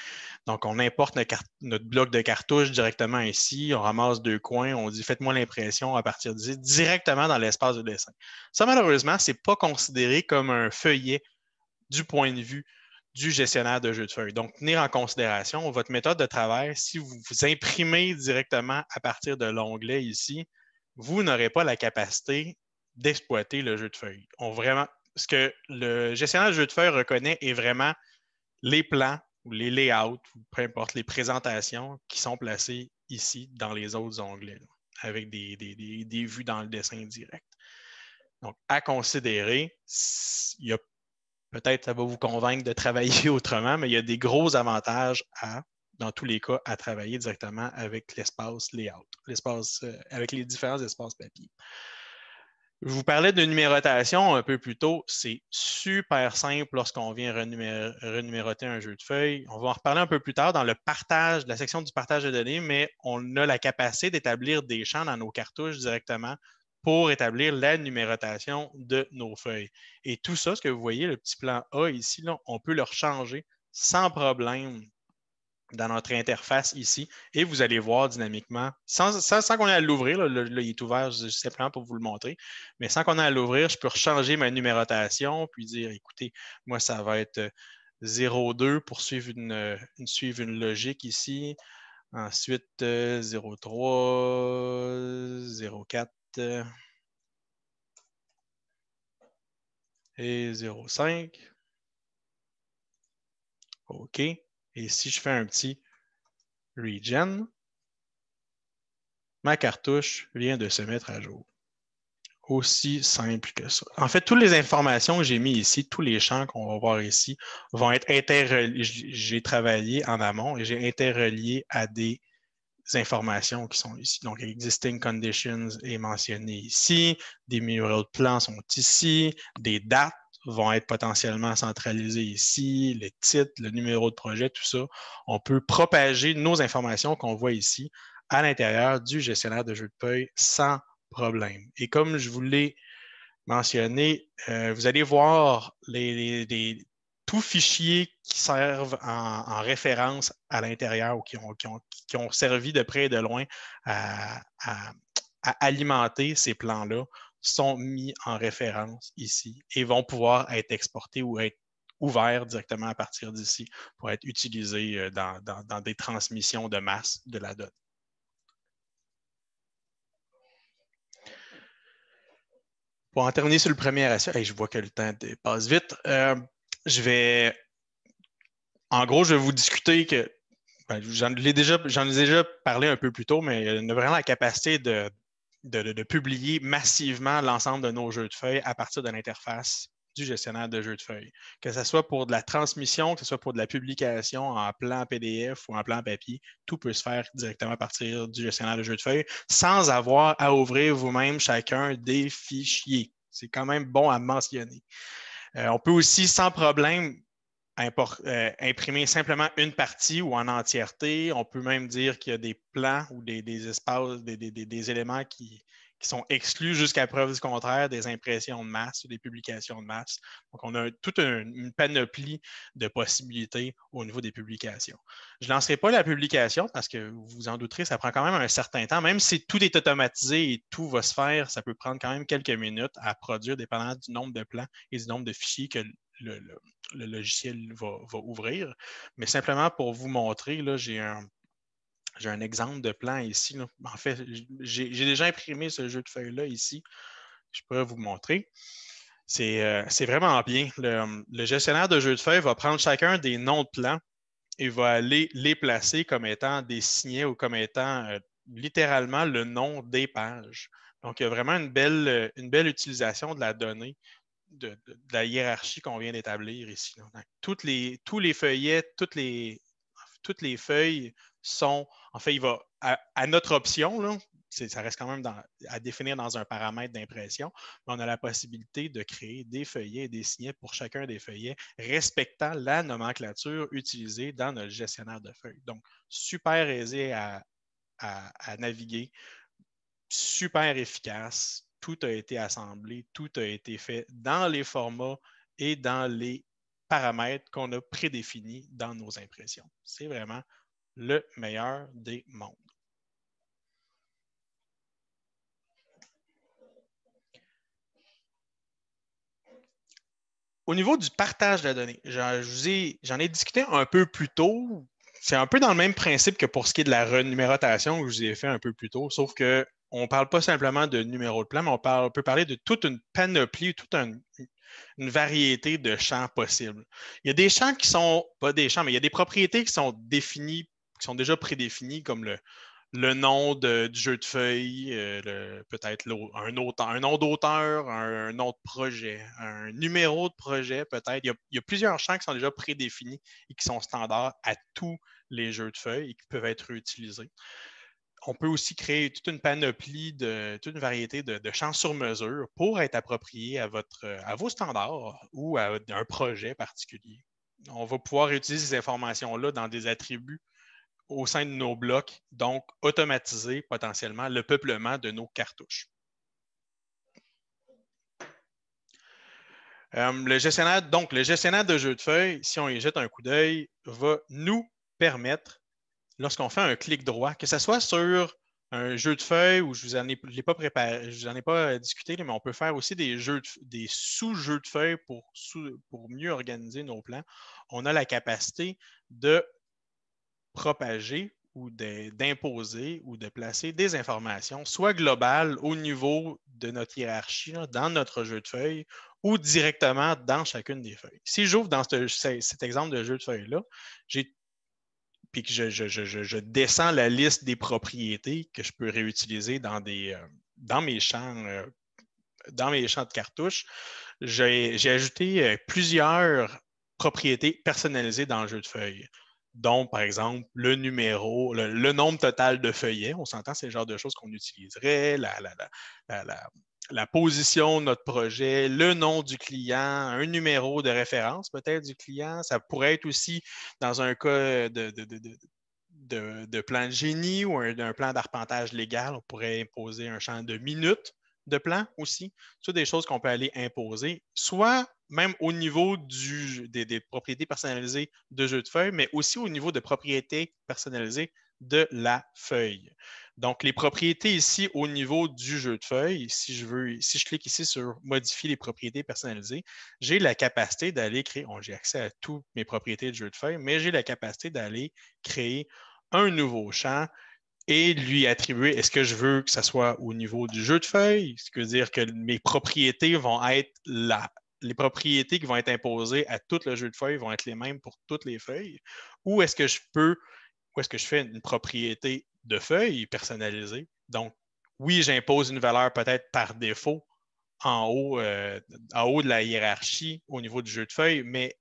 Donc, on importe notre, bloc de cartouche directement ici, on ramasse deux coins, on dit faites-moi l'impression à partir d'ici, directement dans l'espace de dessin. Ça, malheureusement, ce n'est pas considéré comme un feuillet du point de vue du gestionnaire de jeu de feuilles. Donc, tenir en considération votre méthode de travail, si vous, vous imprimez directement à partir de l'onglet ici, vous n'aurez pas la capacité d'exploiter le jeu de feuilles. vraiment, ce que le gestionnaire de jeu de feuille reconnaît est vraiment les plans ou les layouts, ou peu importe, les présentations qui sont placées ici dans les autres onglets, avec des, vues dans le dessin direct. Donc, à considérer, il y a peut-être ça va vous convaincre de travailler autrement, mais il y a des gros avantages à, dans tous les cas, à travailler directement avec l'espace layout, l'espace, euh, avec les différents espaces papier. Je vous parlais de numérotation un peu plus tôt. C'est super simple lorsqu'on vient renuméroter un jeu de feuilles. On va en reparler un peu plus tard dans le partage, la section du partage de données, mais on a la capacité d'établir des champs dans nos cartouches directement pour établir la numérotation de nos feuilles. Et tout ça, ce que vous voyez, le petit plan A ici, on peut le changer sans problème dans notre interface ici et vous allez voir dynamiquement, sans, qu'on ait à l'ouvrir, là, il est ouvert simplement pour vous le montrer, mais sans qu'on ait à l'ouvrir, je peux changer ma numérotation puis dire, écoutez, moi, ça va être 0,2 euh, pour euh, une, suivre une logique ici. Ensuite, 0,3, euh, 0,4 et 0,5. OK. Et si je fais un petit regen, ma cartouche vient de se mettre à jour. Aussi simple que ça. En fait, toutes les informations que j'ai mises ici, tous les champs qu'on va voir ici, vont être interreliés. J'ai travaillé en amont et j'ai interrelié à des informations qui sont ici. Donc, existing conditions est mentionné ici, des de plans sont ici, des dates vont être potentiellement centralisés ici, les titres, le numéro de projet, tout ça. On peut propager nos informations qu'on voit ici à l'intérieur du gestionnaire de jeux de paye sans problème. Et comme je vous l'ai mentionné, euh, vous allez voir les, les, tous fichiers qui servent en, référence à l'intérieur ou qui ont, servi de près et de loin à alimenter ces plans-là sont mis en référence ici et vont pouvoir être exportés ou être ouverts directement à partir d'ici pour être utilisés euh, dans, des transmissions de masse de la dot. Pour en terminer sur le premier aspect, je vois que le temps passe vite. Euh, je vais. En gros, je vais vous discuter que. Ben, j'en ai, déjà, ai déjà parlé un peu plus tôt, mais euh, on a vraiment la capacité de, de, publier massivement l'ensemble de nos jeux de feuilles à partir de l'interface du gestionnaire de jeux de feuilles. Que ce soit pour de la transmission, que ce soit pour de la publication en plan PDF ou en plan papier, tout peut se faire directement à partir du gestionnaire de jeux de feuilles sans avoir à ouvrir vous-même chacun des fichiers. C'est quand même bon à mentionner. Euh, on peut aussi sans problème euh, imprimer simplement une partie ou en entièreté. On peut même dire qu'il y a des plans ou des, espaces, des, éléments qui, sont exclus jusqu'à preuve du contraire des impressions de masse ou des publications de masse. Donc, on a toute une, une panoplie de possibilités au niveau des publications. Je ne lancerai pas la publication parce que vous vous en douterez, ça prend quand même un certain temps. Même si tout est automatisé et tout va se faire, ça peut prendre quand même quelques minutes à produire, dépendant du nombre de plans et du nombre de fichiers que le, logiciel va, ouvrir. Mais simplement pour vous montrer, j'ai un, exemple de plan ici. En fait, j'ai déjà imprimé ce jeu de feuilles-là ici. Je pourrais vous montrer. C'est euh, vraiment bien. Le, gestionnaire de jeux de feuilles va prendre chacun des noms de plans et va aller les placer comme étant des signets ou comme étant euh, littéralement le nom des pages. Donc, il y a vraiment une belle utilisation de la donnée de, la hiérarchie qu'on vient d'établir ici. toutes les, tous les feuillets, toutes les, toutes les feuilles sont, en fait, il va à, notre option, là, ça reste quand même à définir dans un paramètre d'impression, mais on a la possibilité de créer des feuillets et des signets pour chacun des feuillets, respectant la nomenclature utilisée dans notre gestionnaire de feuilles. Donc, super aisé à naviguer, super efficace, tout a été assemblé, tout a été fait dans les formats et dans les paramètres qu'on a prédéfinis dans nos impressions. C'est vraiment le meilleur des mondes. Au niveau du partage de la donnée, j'en ai, discuté un peu plus tôt. C'est un peu dans le même principe que pour ce qui est de la renumérotation que je vous ai fait un peu plus tôt, sauf que on ne parle pas simplement de numéro de plan, mais on, peut parler de toute une panoplie, toute une variété de champs possibles. Il y a des champs qui sont, pas des champs, mais il y a des propriétés qui sont définies, qui sont déjà prédéfinies, comme le, nom du jeu de feuilles, euh, peut-être un, un nom d'auteur, un, nom de projet, un numéro de projet, peut-être. Il, il, y a plusieurs champs qui sont déjà prédéfinis et qui sont standards à tous les jeux de feuilles et qui peuvent être utilisés on peut aussi créer toute une panoplie, de, toute une variété de, champs sur mesure pour être approprié à, votre, euh, à vos standards ou à un projet particulier. On va pouvoir utiliser ces informations-là dans des attributs au sein de nos blocs, donc automatiser potentiellement le peuplement de nos cartouches. Euh, le gestionnaire, donc, le gestionnaire de jeux de feuilles, si on y jette un coup d'œil, va nous permettre lorsqu'on fait un clic droit, que ce soit sur un jeu de feuilles où je vous en ai, pas préparé, je vous en ai pas euh, discuté, mais on peut faire aussi des jeux des sous-jeux de feuilles pour, mieux organiser nos plans. On a la capacité de propager ou d'imposer ou de placer des informations, soit globales au niveau de notre hiérarchie, dans notre jeu de feuilles, ou directement dans chacune des feuilles. Si j'ouvre dans cet exemple de jeu de feuilles-là, j'ai puis que je, descends la liste des propriétés que je peux réutiliser dans, des, euh, dans, mes, champs, euh, dans mes champs de cartouches, j'ai ajouté euh, plusieurs propriétés personnalisées dans le jeu de feuilles dont, par exemple, le numéro, le, nombre total de feuillets. On s'entend, c'est le genre de choses qu'on utiliserait, la, la position de notre projet, le nom du client, un numéro de référence peut-être du client. Ça pourrait être aussi dans un cas de, plan de génie ou un, plan d'arpentage légal. On pourrait imposer un champ de minutes de plan aussi. Toutes des choses qu'on peut aller imposer, soit même au niveau des, propriétés personnalisées de jeu de feuilles, mais aussi au niveau de propriétés personnalisées de la feuille. Donc, les propriétés ici au niveau du jeu de feuilles, si je veux, si je clique ici sur modifier les propriétés personnalisées, j'ai la capacité d'aller créer, j'ai accès à toutes mes propriétés de jeu de feuilles, mais j'ai la capacité d'aller créer un nouveau champ et lui attribuer est-ce que je veux que ça soit au niveau du jeu de feuilles, ce qui veut dire que mes propriétés vont être là. Les propriétés qui vont être imposées à tout le jeu de feuilles vont être les mêmes pour toutes les feuilles, ou est-ce que je peux, ou est-ce que je fais une propriété de feuilles personnalisées. Donc, oui, j'impose une valeur peut-être par défaut en haut, euh, haut de la hiérarchie au niveau du jeu de feuilles, mais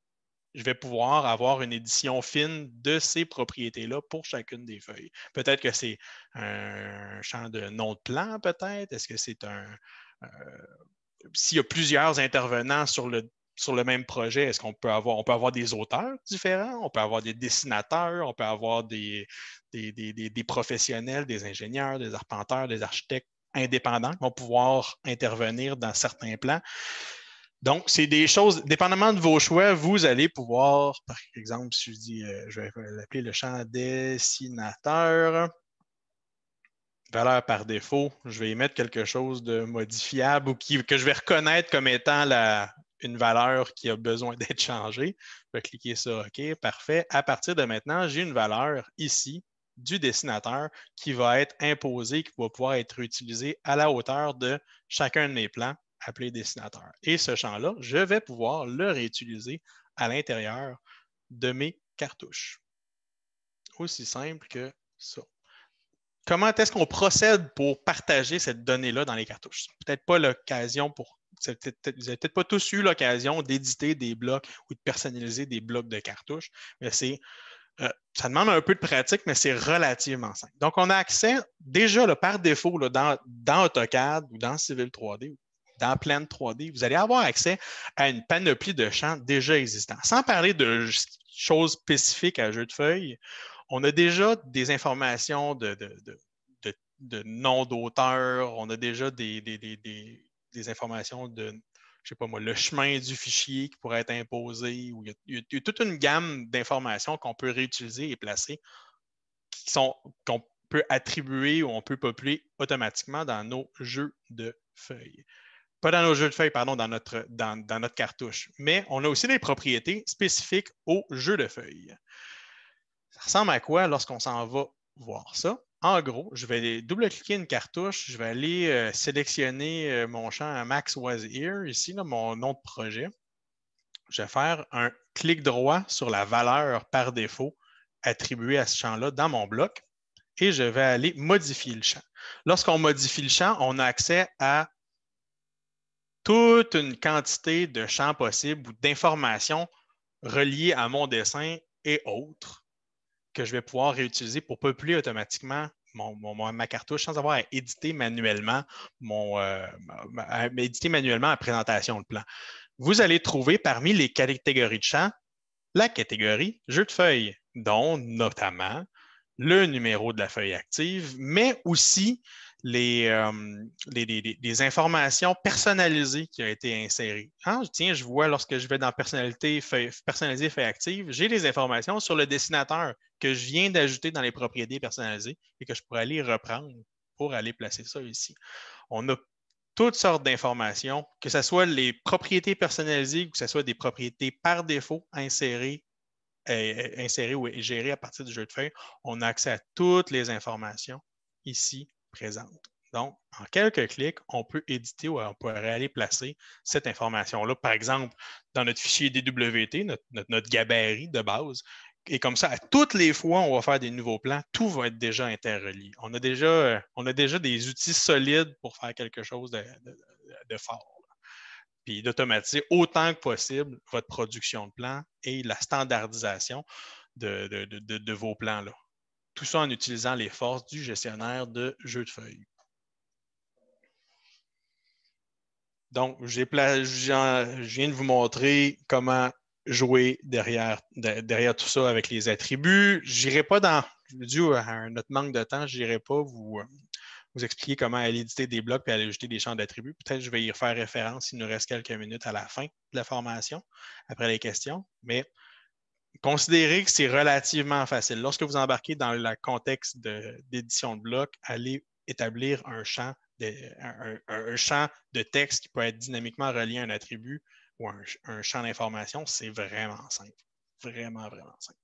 je vais pouvoir avoir une édition fine de ces propriétés-là pour chacune des feuilles. Peut-être que c'est un champ de nom de plan, peut-être. Est-ce que c'est un... Euh, s'il y a plusieurs intervenants sur le sur le même projet, est-ce qu'on peut avoir, on peut avoir des auteurs différents, on peut avoir des dessinateurs, on peut avoir des, des, professionnels, des ingénieurs, des arpenteurs, des architectes indépendants qui vont pouvoir intervenir dans certains plans. Donc, c'est des choses, dépendamment de vos choix, vous allez pouvoir, par exemple, si je dis, euh, je vais l'appeler le champ dessinateur, valeur par défaut, je vais y mettre quelque chose de modifiable ou qui, que je vais reconnaître comme étant la, une valeur qui a besoin d'être changée. Je vais cliquer sur OK, parfait. À partir de maintenant, j'ai une valeur ici du dessinateur qui va être imposée, qui va pouvoir être utilisée à la hauteur de chacun de mes plans appelés dessinateur. Et ce champ-là, je vais pouvoir le réutiliser à l'intérieur de mes cartouches. Aussi simple que ça. Comment est-ce qu'on procède pour partager cette donnée-là dans les cartouches? Peut-être pas l'occasion pour vous n'avez peut-être pas tous eu l'occasion d'éditer des blocs ou de personnaliser des blocs de cartouches, mais c'est euh, ça demande un peu de pratique, mais c'est relativement simple. Donc, on a accès déjà par défaut dans, dans, AutoCAD ou dans Civil 3D ou dans Plane 3D, vous allez avoir accès à une panoplie de champs déjà existants. Sans parler de choses spécifiques à jeu de feuilles, on a déjà des informations de, de, de, de nom d'auteur, on a déjà des, des des informations de, je sais pas moi, le chemin du fichier qui pourrait être imposé, ou il y, a, toute une gamme d'informations qu'on peut réutiliser et placer qui sont qu'on peut attribuer ou on peut populer automatiquement dans nos jeux de feuilles. Pas dans nos jeux de feuilles, pardon, dans notre, dans, dans notre cartouche. Mais on a aussi des propriétés spécifiques aux jeux de feuilles. Ça ressemble à quoi lorsqu'on s'en va voir ça? en gros, je vais double-cliquer une cartouche, je vais aller euh, sélectionner euh, mon champ Max Was Here, ici, mon nom de projet. Je vais faire un clic droit sur la valeur par défaut attribuée à ce champ-là dans mon bloc et je vais aller modifier le champ. Lorsqu'on modifie le champ, on a accès à toute une quantité de champs possibles ou d'informations reliées à mon dessin et autres que je vais pouvoir réutiliser pour peupler automatiquement mon, ma cartouche sans avoir à éditer manuellement mon euh, à éditer manuellement la présentation de plan. Vous allez trouver parmi les catégories de champs la catégorie jeu de feuilles, dont notamment le numéro de la feuille active, mais aussi les, euh, les, informations personnalisées qui ont été insérées. Hein? Tiens, je vois lorsque je vais dans personnalité fait, fait active, j'ai les informations sur le dessinateur que je viens d'ajouter dans les propriétés personnalisées et que je pourrais aller reprendre pour aller placer ça ici. On a toutes sortes d'informations, que ce soit les propriétés personnalisées ou que ce soit des propriétés par défaut insérées euh, ou gérées à partir du jeu de feuilles, on a accès à toutes les informations ici présente. Donc, en quelques clics, on peut éditer ou on pourrait aller placer cette information-là, par exemple, dans notre fichier DWT, notre, gabarit de base. Et comme ça, à toutes les fois, on va faire des nouveaux plans, tout va être déjà interrelié. On a déjà, on a déjà des outils solides pour faire quelque chose de, fort. Puis d'automatiser autant que possible votre production de plans et la standardisation de vos plans. Là tout ça en utilisant les forces du gestionnaire de jeu de feuilles. Donc, je viens de vous montrer comment jouer derrière, derrière tout ça avec les attributs. Je n'irai pas dans, dû à notre manque de temps, je n'irai pas vous, vous expliquer comment aller éditer des blocs et aller ajouter des champs d'attributs. Peut-être je vais y faire référence, il nous reste quelques minutes à la fin de la formation, après les questions, mais considérez que c'est relativement facile. Lorsque vous embarquez dans le contexte d'édition de, bloc, allez établir un champ, de, un, champ de texte qui peut être dynamiquement relié à un attribut ou un, champ d'information. C'est vraiment simple. Vraiment, vraiment simple.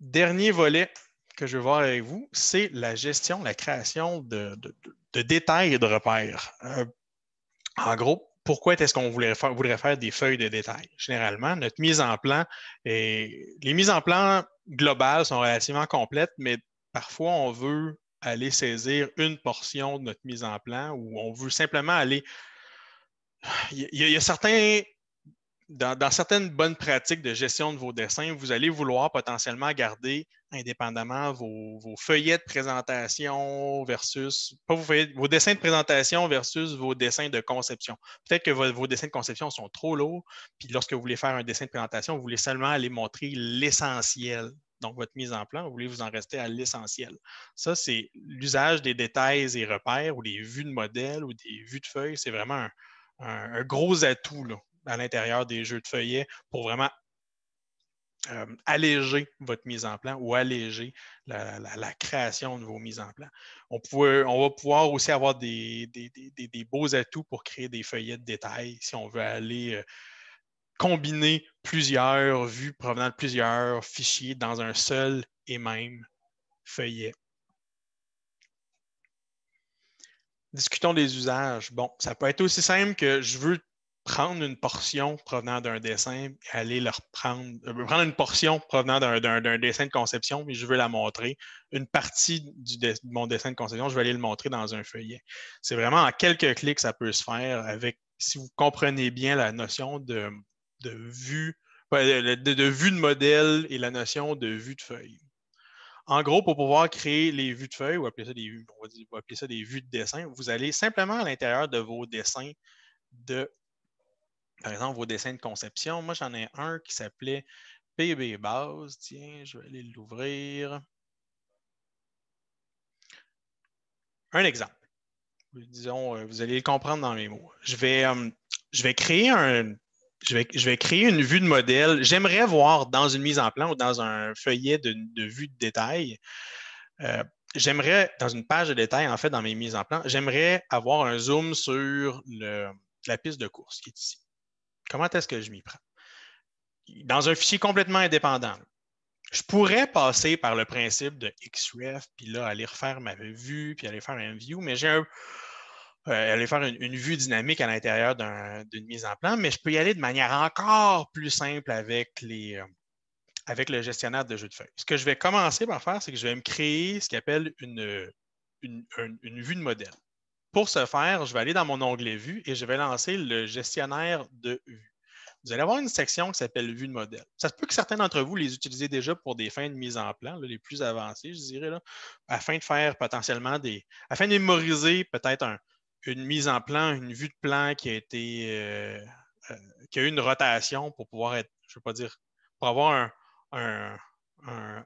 Dernier volet que je veux voir avec vous, c'est la gestion, la création de, détails et de repères. Euh, en gros, pourquoi est-ce qu'on voudrait faire, des feuilles de détail? Généralement, notre mise en plan, et les mises en plan globales sont relativement complètes, mais parfois on veut aller saisir une portion de notre mise en plan ou on veut simplement aller. il y a certains dans, certaines bonnes pratiques de gestion de vos dessins, vous allez vouloir potentiellement garder indépendamment vos, feuillets de présentation versus, pas vos, dessins de présentation versus vos dessins de conception. Peut-être que vos, dessins de conception sont trop lourds, puis lorsque vous voulez faire un dessin de présentation, vous voulez seulement aller montrer l'essentiel. Donc, votre mise en plan, vous voulez vous en rester à l'essentiel. Ça, c'est l'usage des détails et repères ou des vues de modèle ou des vues de feuilles. C'est vraiment un, un, gros atout là, à l'intérieur des jeux de feuillets pour vraiment euh, alléger votre mise en plan ou alléger la, création de vos mises en plan. On, on va pouvoir aussi avoir des, beaux atouts pour créer des feuillets de détail si on veut aller euh, combiner plusieurs vues provenant de plusieurs fichiers dans un seul et même feuillet. Discutons des usages. Bon, ça peut être aussi simple que je veux prendre une portion provenant d'un dessin, aller leur prendre, euh, ben, prendre une portion provenant d'un dessin de conception, mais je veux la montrer. Une partie du de, mon dessin de conception, je vais aller le montrer dans un feuillet. C'est vraiment en quelques clics, ça peut se faire avec, si vous comprenez bien la notion de, vue, de, vue de modèle et la notion de vue de feuille. En gros, pour pouvoir créer les vues de feuille, ou des, on va appeler ça des vues de dessin, vous allez simplement à l'intérieur de vos dessins de par exemple, vos dessins de conception, moi j'en ai un qui s'appelait PB Base. Tiens, je vais aller l'ouvrir. Un exemple. Disons, euh, vous allez le comprendre dans mes mots. Je vais, euh, je vais créer un, je je vais, créer une vue de modèle. J'aimerais voir dans une mise en plan ou dans un feuillet de, vue de détail, euh, j'aimerais, dans une page de détail, en fait, dans mes mises en plan, j'aimerais avoir un zoom sur la piste de course qui est ici. Comment est-ce que je m'y prends? Dans un fichier complètement indépendant, je pourrais passer par le principe de XREF, puis là, aller refaire ma vue, puis aller faire un view, mais j'ai euh, aller faire une, vue dynamique à l'intérieur d'une mise en plan, mais je peux y aller de manière encore plus simple avec, les, euh, avec le gestionnaire de jeux de feuilles. Ce que je vais commencer par faire, c'est que je vais me créer ce qu'appelle appelle une, une, une, vue de modèle. Pour ce faire, je vais aller dans mon onglet Vue et je vais lancer le gestionnaire de vue. Vous allez avoir une section qui s'appelle Vue de modèle. Ça se peut que certains d'entre vous les utilisent déjà pour des fins de mise en plan, les plus avancées, je dirais, là, afin de faire potentiellement des. afin de mémoriser peut-être une mise en plan, une vue de plan qui a été. Euh, euh, qui a eu une rotation pour pouvoir être, je ne veux pas dire, pour avoir un, un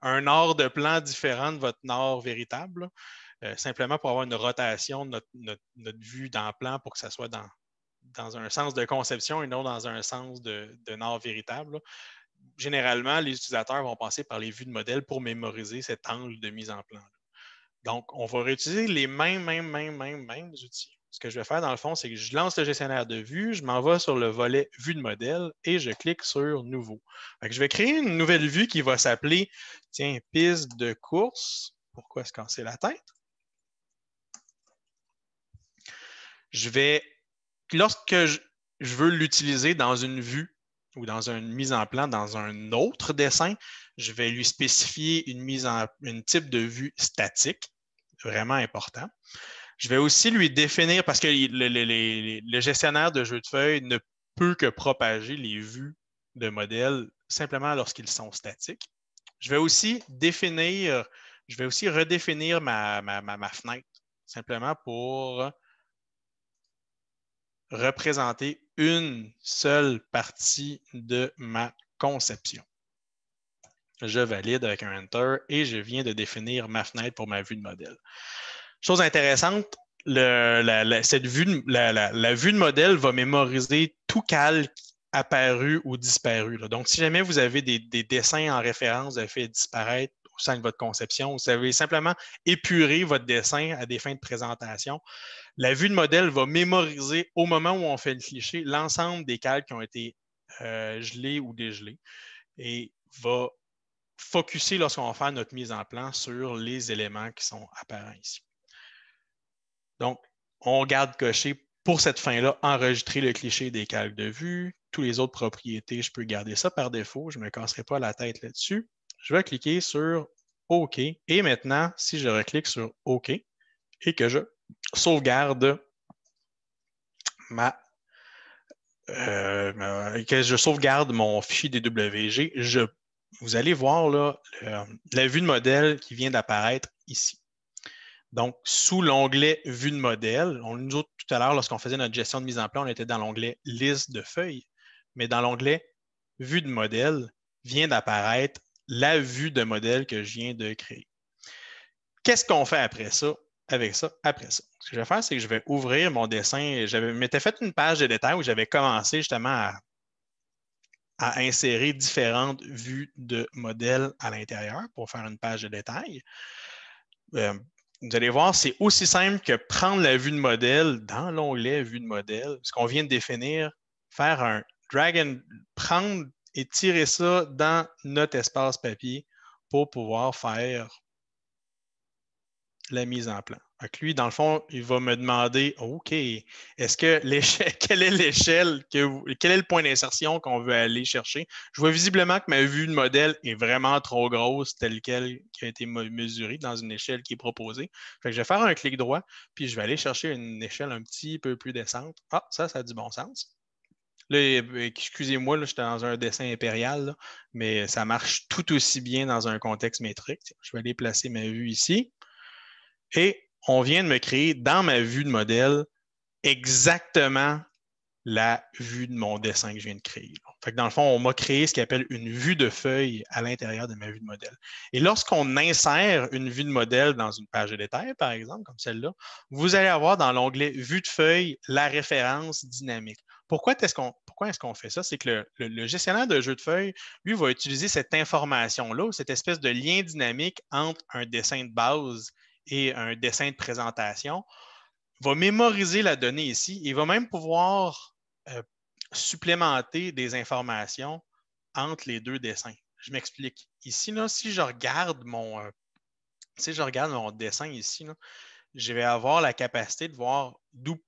un, nord de plan différent de votre nord véritable. Euh, simplement pour avoir une rotation de notre, vue dans le plan pour que ça soit dans, un sens de conception et non dans un sens de, de nord véritable. Généralement, les utilisateurs vont passer par les vues de modèle pour mémoriser cet angle de mise en plan. Donc, on va réutiliser les mêmes, mêmes, mêmes, mêmes, mêmes outils. Ce que je vais faire, dans le fond, c'est que je lance le gestionnaire de vue, je m'en vais sur le volet vue de modèle et je clique sur nouveau. je vais créer une nouvelle vue qui va s'appeler, tiens, piste de course. Pourquoi est-ce que c'est la tête? je vais, lorsque je, veux l'utiliser dans une vue ou dans une mise en plan, dans un autre dessin, je vais lui spécifier une mise en, une type de vue statique, vraiment important. Je vais aussi lui définir, parce que le, gestionnaire de jeux de feuilles ne peut que propager les vues de modèles simplement lorsqu'ils sont statiques. Je vais aussi définir, je vais aussi redéfinir ma fenêtre, simplement pour représenter une seule partie de ma conception. Je valide avec un Enter et je viens de définir ma fenêtre pour ma vue de modèle. Chose intéressante, la, cette vue, la, vue de modèle va mémoriser tout calque apparu ou disparu. Donc, si jamais vous avez des, dessins en référence, vous avez fait disparaître au sein de votre conception. Vous savez, simplement épurer votre dessin à des fins de présentation. La vue de modèle va mémoriser au moment où on fait le cliché l'ensemble des calques qui ont été euh, gelées gelés ou dégelés et va focuser lorsqu'on va faire notre mise en plan sur les éléments qui sont apparents ici. Donc, on garde coché pour cette fin-là, enregistrer le cliché des calques de vue. Tous les autres propriétés, je peux garder ça par défaut. Je ne me casserai pas la tête là-dessus je vais cliquer sur OK. Et maintenant, si je reclique sur OK et que je sauvegarde ma euh, je sauvegarde mon fichier DWG, vous allez voir la vue de modèle qui vient d'apparaître ici. Donc, sous l'onglet Vue de modèle, on, nous dit tout à l'heure, lorsqu'on faisait notre gestion de mise en plan, on était dans l'onglet Liste de feuilles, mais dans l'onglet Vue de modèle vient d'apparaître la vue de modèle que je viens de créer. Qu'est-ce qu'on fait après ça? Avec ça, après ça. Ce que je vais faire, c'est que je vais ouvrir mon dessin. J'avais m'étais fait une page de détail où j'avais commencé justement à, insérer différentes vues de modèle à l'intérieur pour faire une page de détail. Euh, vous allez voir, c'est aussi simple que prendre la vue de modèle dans l'onglet vue de modèle, ce qu'on vient de définir, faire un drag and prendre et tirer ça dans notre espace papier pour pouvoir faire la mise en plan. Donc lui, dans le fond, il va me demander OK, est-ce que l'échelle, quelle est l'échelle, quel est le point d'insertion qu'on veut aller chercher? Je vois visiblement que ma vue de modèle est vraiment trop grosse, telle qu'elle qui a été mesurée dans une échelle qui est proposée. je vais faire un clic droit, puis je vais aller chercher une échelle un petit peu plus décente. Ah, ça, ça a du bon sens excusez-moi, j'étais dans un dessin impérial, mais ça marche tout aussi bien dans un contexte métrique. Je vais aller placer ma vue ici. Et on vient de me créer dans ma vue de modèle exactement la vue de mon dessin que je viens de créer. Fait dans le fond, on m'a créé ce qu'on appelle une vue de feuille à l'intérieur de ma vue de modèle. Et lorsqu'on insère une vue de modèle dans une page de détail, par exemple, comme celle-là, vous allez avoir dans l'onglet Vue de feuille la référence dynamique. Pourquoi est-ce qu'on pourquoi est-ce qu'on fait ça? C'est que le, gestionnaire de jeu de feuilles, lui, va utiliser cette information-là, cette espèce de lien dynamique entre un dessin de base et un dessin de présentation, va mémoriser la donnée ici et va même pouvoir euh, supplémenter des informations entre les deux dessins. Je m'explique. Ici, si je regarde mon euh, si je regarde mon dessin ici, je vais avoir la capacité de voir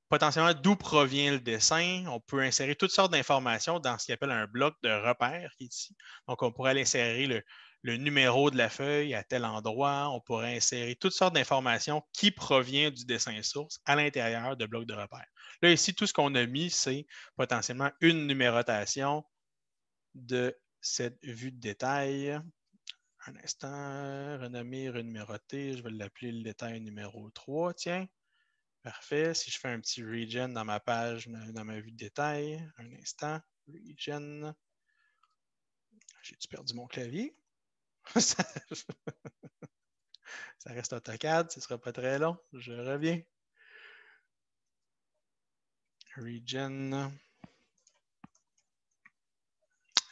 potentiellement d'où provient le dessin. On peut insérer toutes sortes d'informations dans ce qu'on appelle un bloc de repères ici. Donc, on pourrait aller insérer le, le numéro de la feuille à tel endroit. On pourrait insérer toutes sortes d'informations qui proviennent du dessin source à l'intérieur de blocs de repères. Là, ici, tout ce qu'on a mis, c'est potentiellement une numérotation de cette vue de détail. Un instant, renommer, renuméroter, je vais l'appeler le détail numéro 3, tiens. Parfait. Si je fais un petit regen dans ma page, dans ma vue de détail, un instant, regen. jai perdu mon clavier? ça reste un AutoCAD, ce ne sera pas très long. Je reviens. Regen.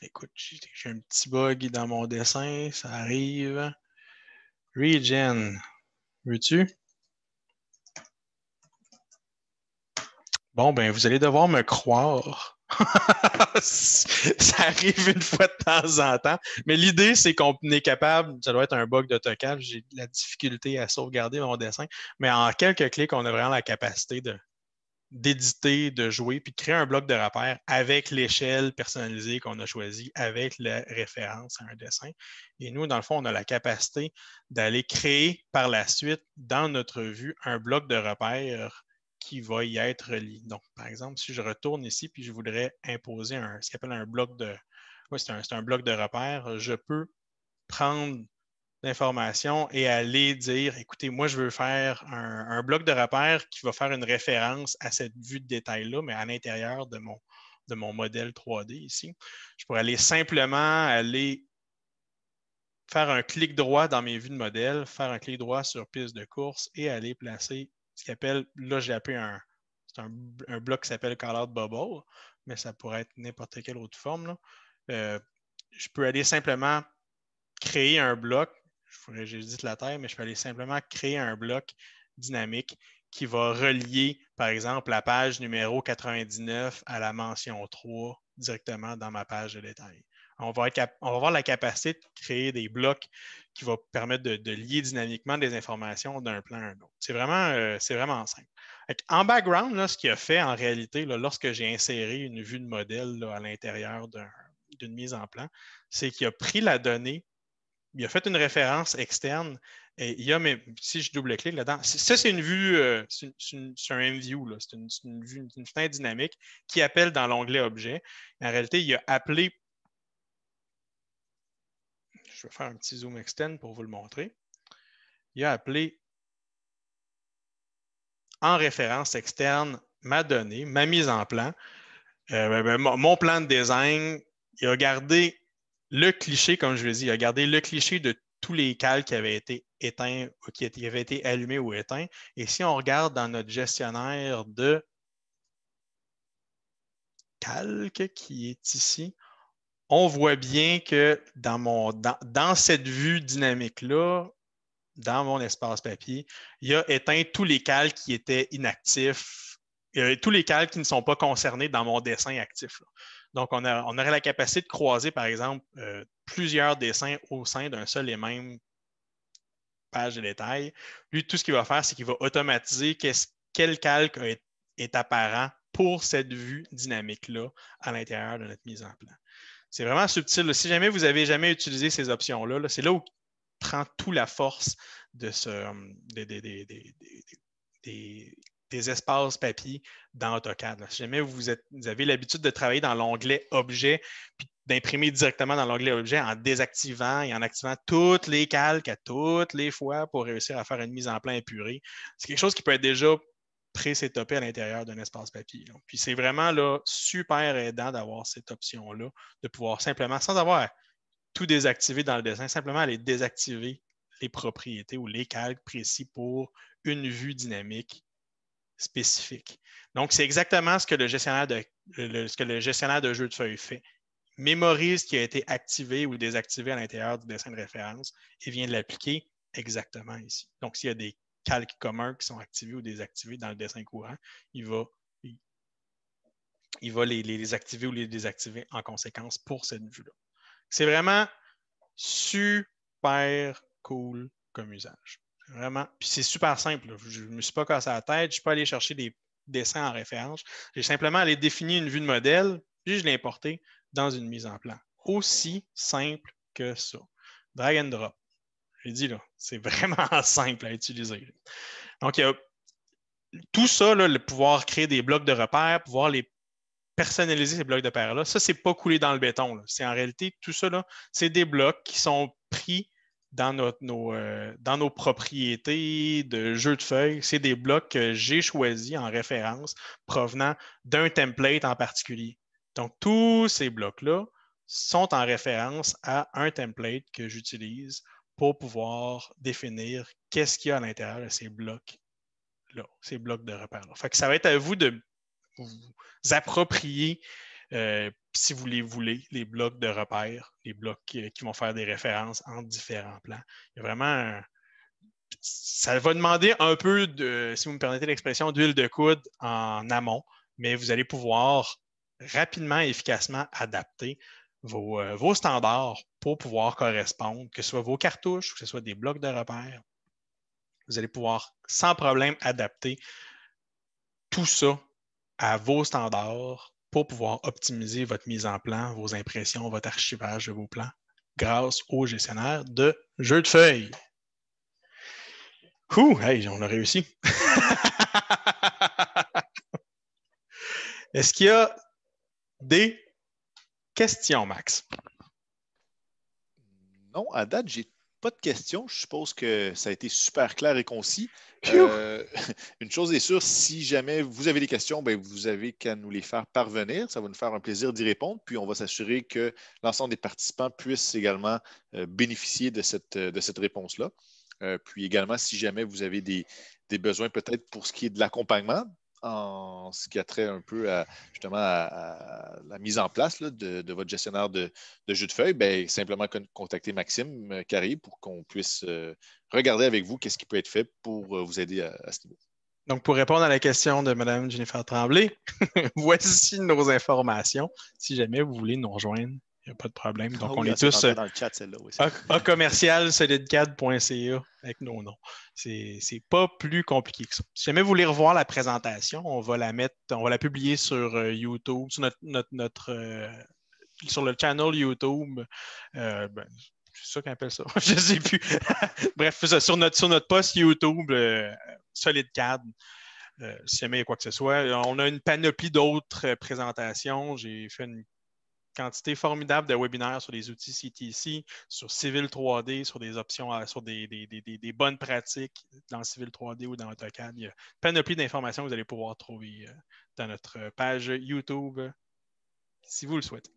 Écoute, j'ai un petit bug dans mon dessin, ça arrive. Regen, veux-tu? Bon, ben, vous allez devoir me croire ça arrive une fois de temps en temps. Mais l'idée, c'est qu'on est capable, ça doit être un bug d'AutoCAD, j'ai de la difficulté à sauvegarder mon dessin, mais en quelques clics, on a vraiment la capacité d'éditer, de jouer, puis de créer un bloc de repère avec l'échelle personnalisée qu'on a choisie, avec la référence à un dessin. Et nous, dans le fond, on a la capacité d'aller créer par la suite, dans notre vue, un bloc de repère qui va y être relié. Donc, par exemple, si je retourne ici puis je voudrais imposer un, ce qu'on appelle un bloc de, oui, c'est un, bloc de repère, je peux prendre l'information et aller dire, écoutez, moi, je veux faire un, bloc de repère qui va faire une référence à cette vue de détail-là, mais à l'intérieur de mon, de mon modèle 3D ici. Je pourrais aller simplement aller faire un clic droit dans mes vues de modèle, faire un clic droit sur piste de course et aller placer ce qui là j'ai appelé un, un, bloc qui s'appelle Colored Bubble, mais ça pourrait être n'importe quelle autre forme. Euh, je peux aller simplement créer un bloc, Je j'ai dit la terre, mais je peux aller simplement créer un bloc dynamique qui va relier, par exemple, la page numéro 99 à la mention 3 directement dans ma page de détail. On va, avoir la capacité de créer des blocs qui vont permettre de, lier dynamiquement des informations d'un plan à un autre. C'est vraiment, euh, vraiment simple. en background, là, ce qu'il a fait en réalité, lorsque j'ai inséré une vue de modèle à l'intérieur d'une mise en plan, c'est qu'il a pris la donnée, il a fait une référence externe et il a, mais si je double-clique là-dedans, ça, c'est une vue, euh, c'est un MView, c'est une, vue, une fenêtre dynamique qui appelle dans l'onglet Objet. En réalité, il a appelé je vais faire un petit zoom externe pour vous le montrer. Il a appelé en référence externe ma donnée, ma mise en plan, euh, ben, ben, mon plan de design. Il a gardé le cliché, comme je l'ai dit, il a gardé le cliché de tous les calques qui avaient été éteints, qui avaient été allumés ou éteints. Et si on regarde dans notre gestionnaire de calques qui est ici, on voit bien que dans, cette vue dynamique-là, dans mon espace papier, il a éteint tous les calques qui étaient inactifs, euh, tous les calques qui ne sont pas concernés dans mon dessin actif. Donc, on, aurait la capacité de croiser, par exemple, euh, plusieurs dessins au sein d'un seul et même page de détail. Lui, tout ce qu'il va faire, c'est qu'il va automatiser quel calque est, est apparent pour cette vue dynamique-là à l'intérieur de notre mise en plan. C'est vraiment subtil. Si jamais vous n'avez jamais utilisé ces options-là, c'est là où prend toute la force de ce, euh, des, espaces papier dans AutoCAD. Si jamais vous, vous avez l'habitude de travailler dans l'onglet Objet, puis d'imprimer directement dans l'onglet Objet en désactivant et en activant toutes les calques à toutes les fois pour réussir à faire une mise en plein épurée, c'est quelque chose qui peut être déjà pré-setupé à l'intérieur d'un espace papier. Puis c'est vraiment là, super aidant d'avoir cette option-là, de pouvoir simplement, sans avoir tout désactivé dans le dessin, simplement aller désactiver les propriétés ou les calques précis pour une vue dynamique spécifique. Donc, c'est exactement ce que le gestionnaire de, ce que le gestionnaire de jeu de feuilles fait. Mémorise ce qui a été activé ou désactivé à l'intérieur du dessin de référence et vient de l'appliquer exactement ici. Donc, s'il y a des calques communs qui sont activés ou désactivés dans le dessin courant, il va, il, va les, activer ou les désactiver en conséquence pour cette vue-là. C'est vraiment super cool comme usage. Vraiment. Puis c'est super simple. Je ne me suis pas cassé la tête. Je ne suis pas allé chercher des dessins en référence. J'ai simplement allé définir une vue de modèle, puis je l'ai importé dans une mise en plan. Aussi simple que ça. Drag and drop c'est vraiment simple à utiliser. Donc, il y a tout ça, le pouvoir créer des blocs de repères, pouvoir les personnaliser, ces blocs de repères-là, ça, c'est pas coulé dans le béton. C'est en réalité, tout ça, c'est des blocs qui sont pris dans, nos, euh, dans nos propriétés de jeu de feuilles. C'est des blocs que j'ai choisis en référence provenant d'un template en particulier. Donc, tous ces blocs-là sont en référence à un template que j'utilise pour pouvoir définir qu'est-ce qu'il y a à l'intérieur de ces blocs-là, ces blocs de repères-là. Fait ça va être à vous de vous approprier, euh, si vous les voulez, les blocs de repères, les blocs euh, qui, vont faire des références en différents plans. Il y a vraiment un, ça va demander un peu de, si vous me permettez l'expression, d'huile de coude en amont, mais vous allez pouvoir rapidement et efficacement adapter vos euh, standards pour pouvoir correspondre, que ce soit vos cartouches, que ce soit des blocs de repères. Vous allez pouvoir sans problème adapter tout ça à vos standards pour pouvoir optimiser votre mise en plan, vos impressions, votre archivage de vos plans grâce au gestionnaire de jeux de feuilles. Ouh, hey, on a réussi. Est-ce qu'il y a des questions, Max? Non, à date, j'ai pas de questions. Je suppose que ça a été super clair et concis. Euh, une chose est sûre, si jamais vous avez des questions, ben, vous avez qu'à nous les faire parvenir. Ça va nous faire un plaisir d'y répondre. Puis on va s'assurer que l'ensemble des participants puissent également euh, bénéficier de cette, de cette réponse-là. Euh, puis également, si jamais vous avez des, des besoins peut-être pour ce qui est de l'accompagnement, en ce qui a trait un peu à, justement à, la mise en place de, votre gestionnaire de, de de feuilles, ben, simplement contactez contacter Maxime Carré pour qu'on puisse euh, regarder avec vous qu'est-ce qui peut être fait pour euh, vous aider à, à ce niveau. Donc, pour répondre à la question de Mme Jennifer Tremblay, voici nos informations si jamais vous voulez nous rejoindre il n'y a pas de problème. Donc, ah on est ah, tous. Euh, dans le chat, là ah, commercial solidcad.ca avec nos noms. C'est pas plus compliqué que ça. Si jamais vous voulez revoir la présentation, on va la mettre, on va la publier sur euh, YouTube, sur notre, notre, euh, sur le channel YouTube. Ben, c'est ça qu'on appelle ça. Je ne sais plus. Bref, sur notre, sur notre post YouTube, SolidCAD. si jamais quoi que ce soit. On a une panoplie d'autres présentations. J'ai fait une quantité formidable de webinaires sur les outils CTC, sur Civil 3D, sur des options, sur des, bonnes pratiques dans Civil 3D ou dans AutoCAD. Il y a panoplie d'informations que vous allez pouvoir trouver euh, dans notre euh, page YouTube euh, si vous le souhaitez.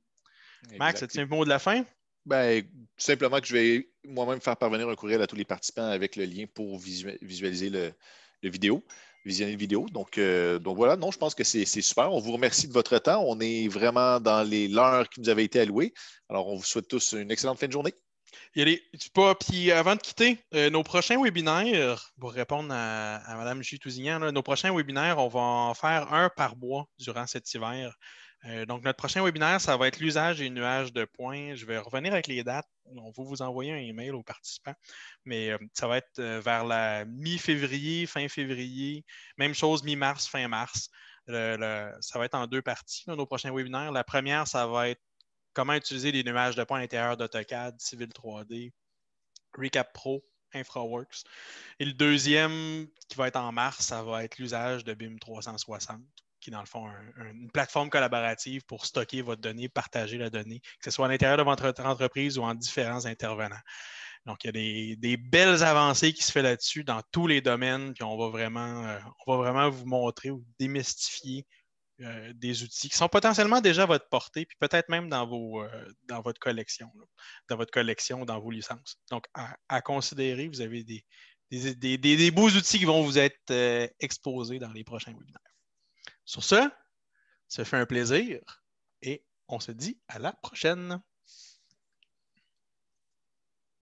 Max, cest un mot de la fin? Ben, simplement que je vais moi-même faire parvenir un courriel à tous les participants avec le lien pour visualiser le, le vidéo visionner une vidéo. Euh, donc, voilà, non, je pense que c'est super. On vous remercie de votre temps. On est vraiment dans l'heure qui nous avait été allouée. Alors, on vous souhaite tous une excellente fin de journée. y aller, pas, puis avant de quitter, euh, nos prochains webinaires, pour répondre à, Mme J. nos prochains webinaires, on va en faire un par mois durant cet hiver. Euh, donc, notre prochain webinaire, ça va être l'usage des nuages de points. Je vais revenir avec les dates. On va vous envoyer un email aux participants, mais euh, ça va être euh, vers la mi-février, fin février, même chose mi-mars, fin mars. ça va être en deux parties, nos prochains webinaires. La première, ça va être comment utiliser les nuages de points à l'intérieur d'AutoCAD, Civil 3D, Recap Pro, InfraWorks. Et le deuxième, qui va être en mars, ça va être l'usage de BIM 360 qui est dans le fond une plateforme collaborative pour stocker votre donnée, partager la donnée, que ce soit à l'intérieur de votre entreprise ou en différents intervenants. Donc, il y a des, belles avancées qui se font là-dessus dans tous les domaines, puis on va vraiment, euh, on va vraiment vous montrer ou démystifier euh, des outils qui sont potentiellement déjà à votre portée, puis peut-être même dans, vos, euh, dans votre collection, dans votre collection, dans vos licences. Donc, à, considérer, vous avez des, des, beaux outils qui vont vous être exposés dans les prochains webinaires. Sur ce, ça fait un plaisir et on se dit à la prochaine.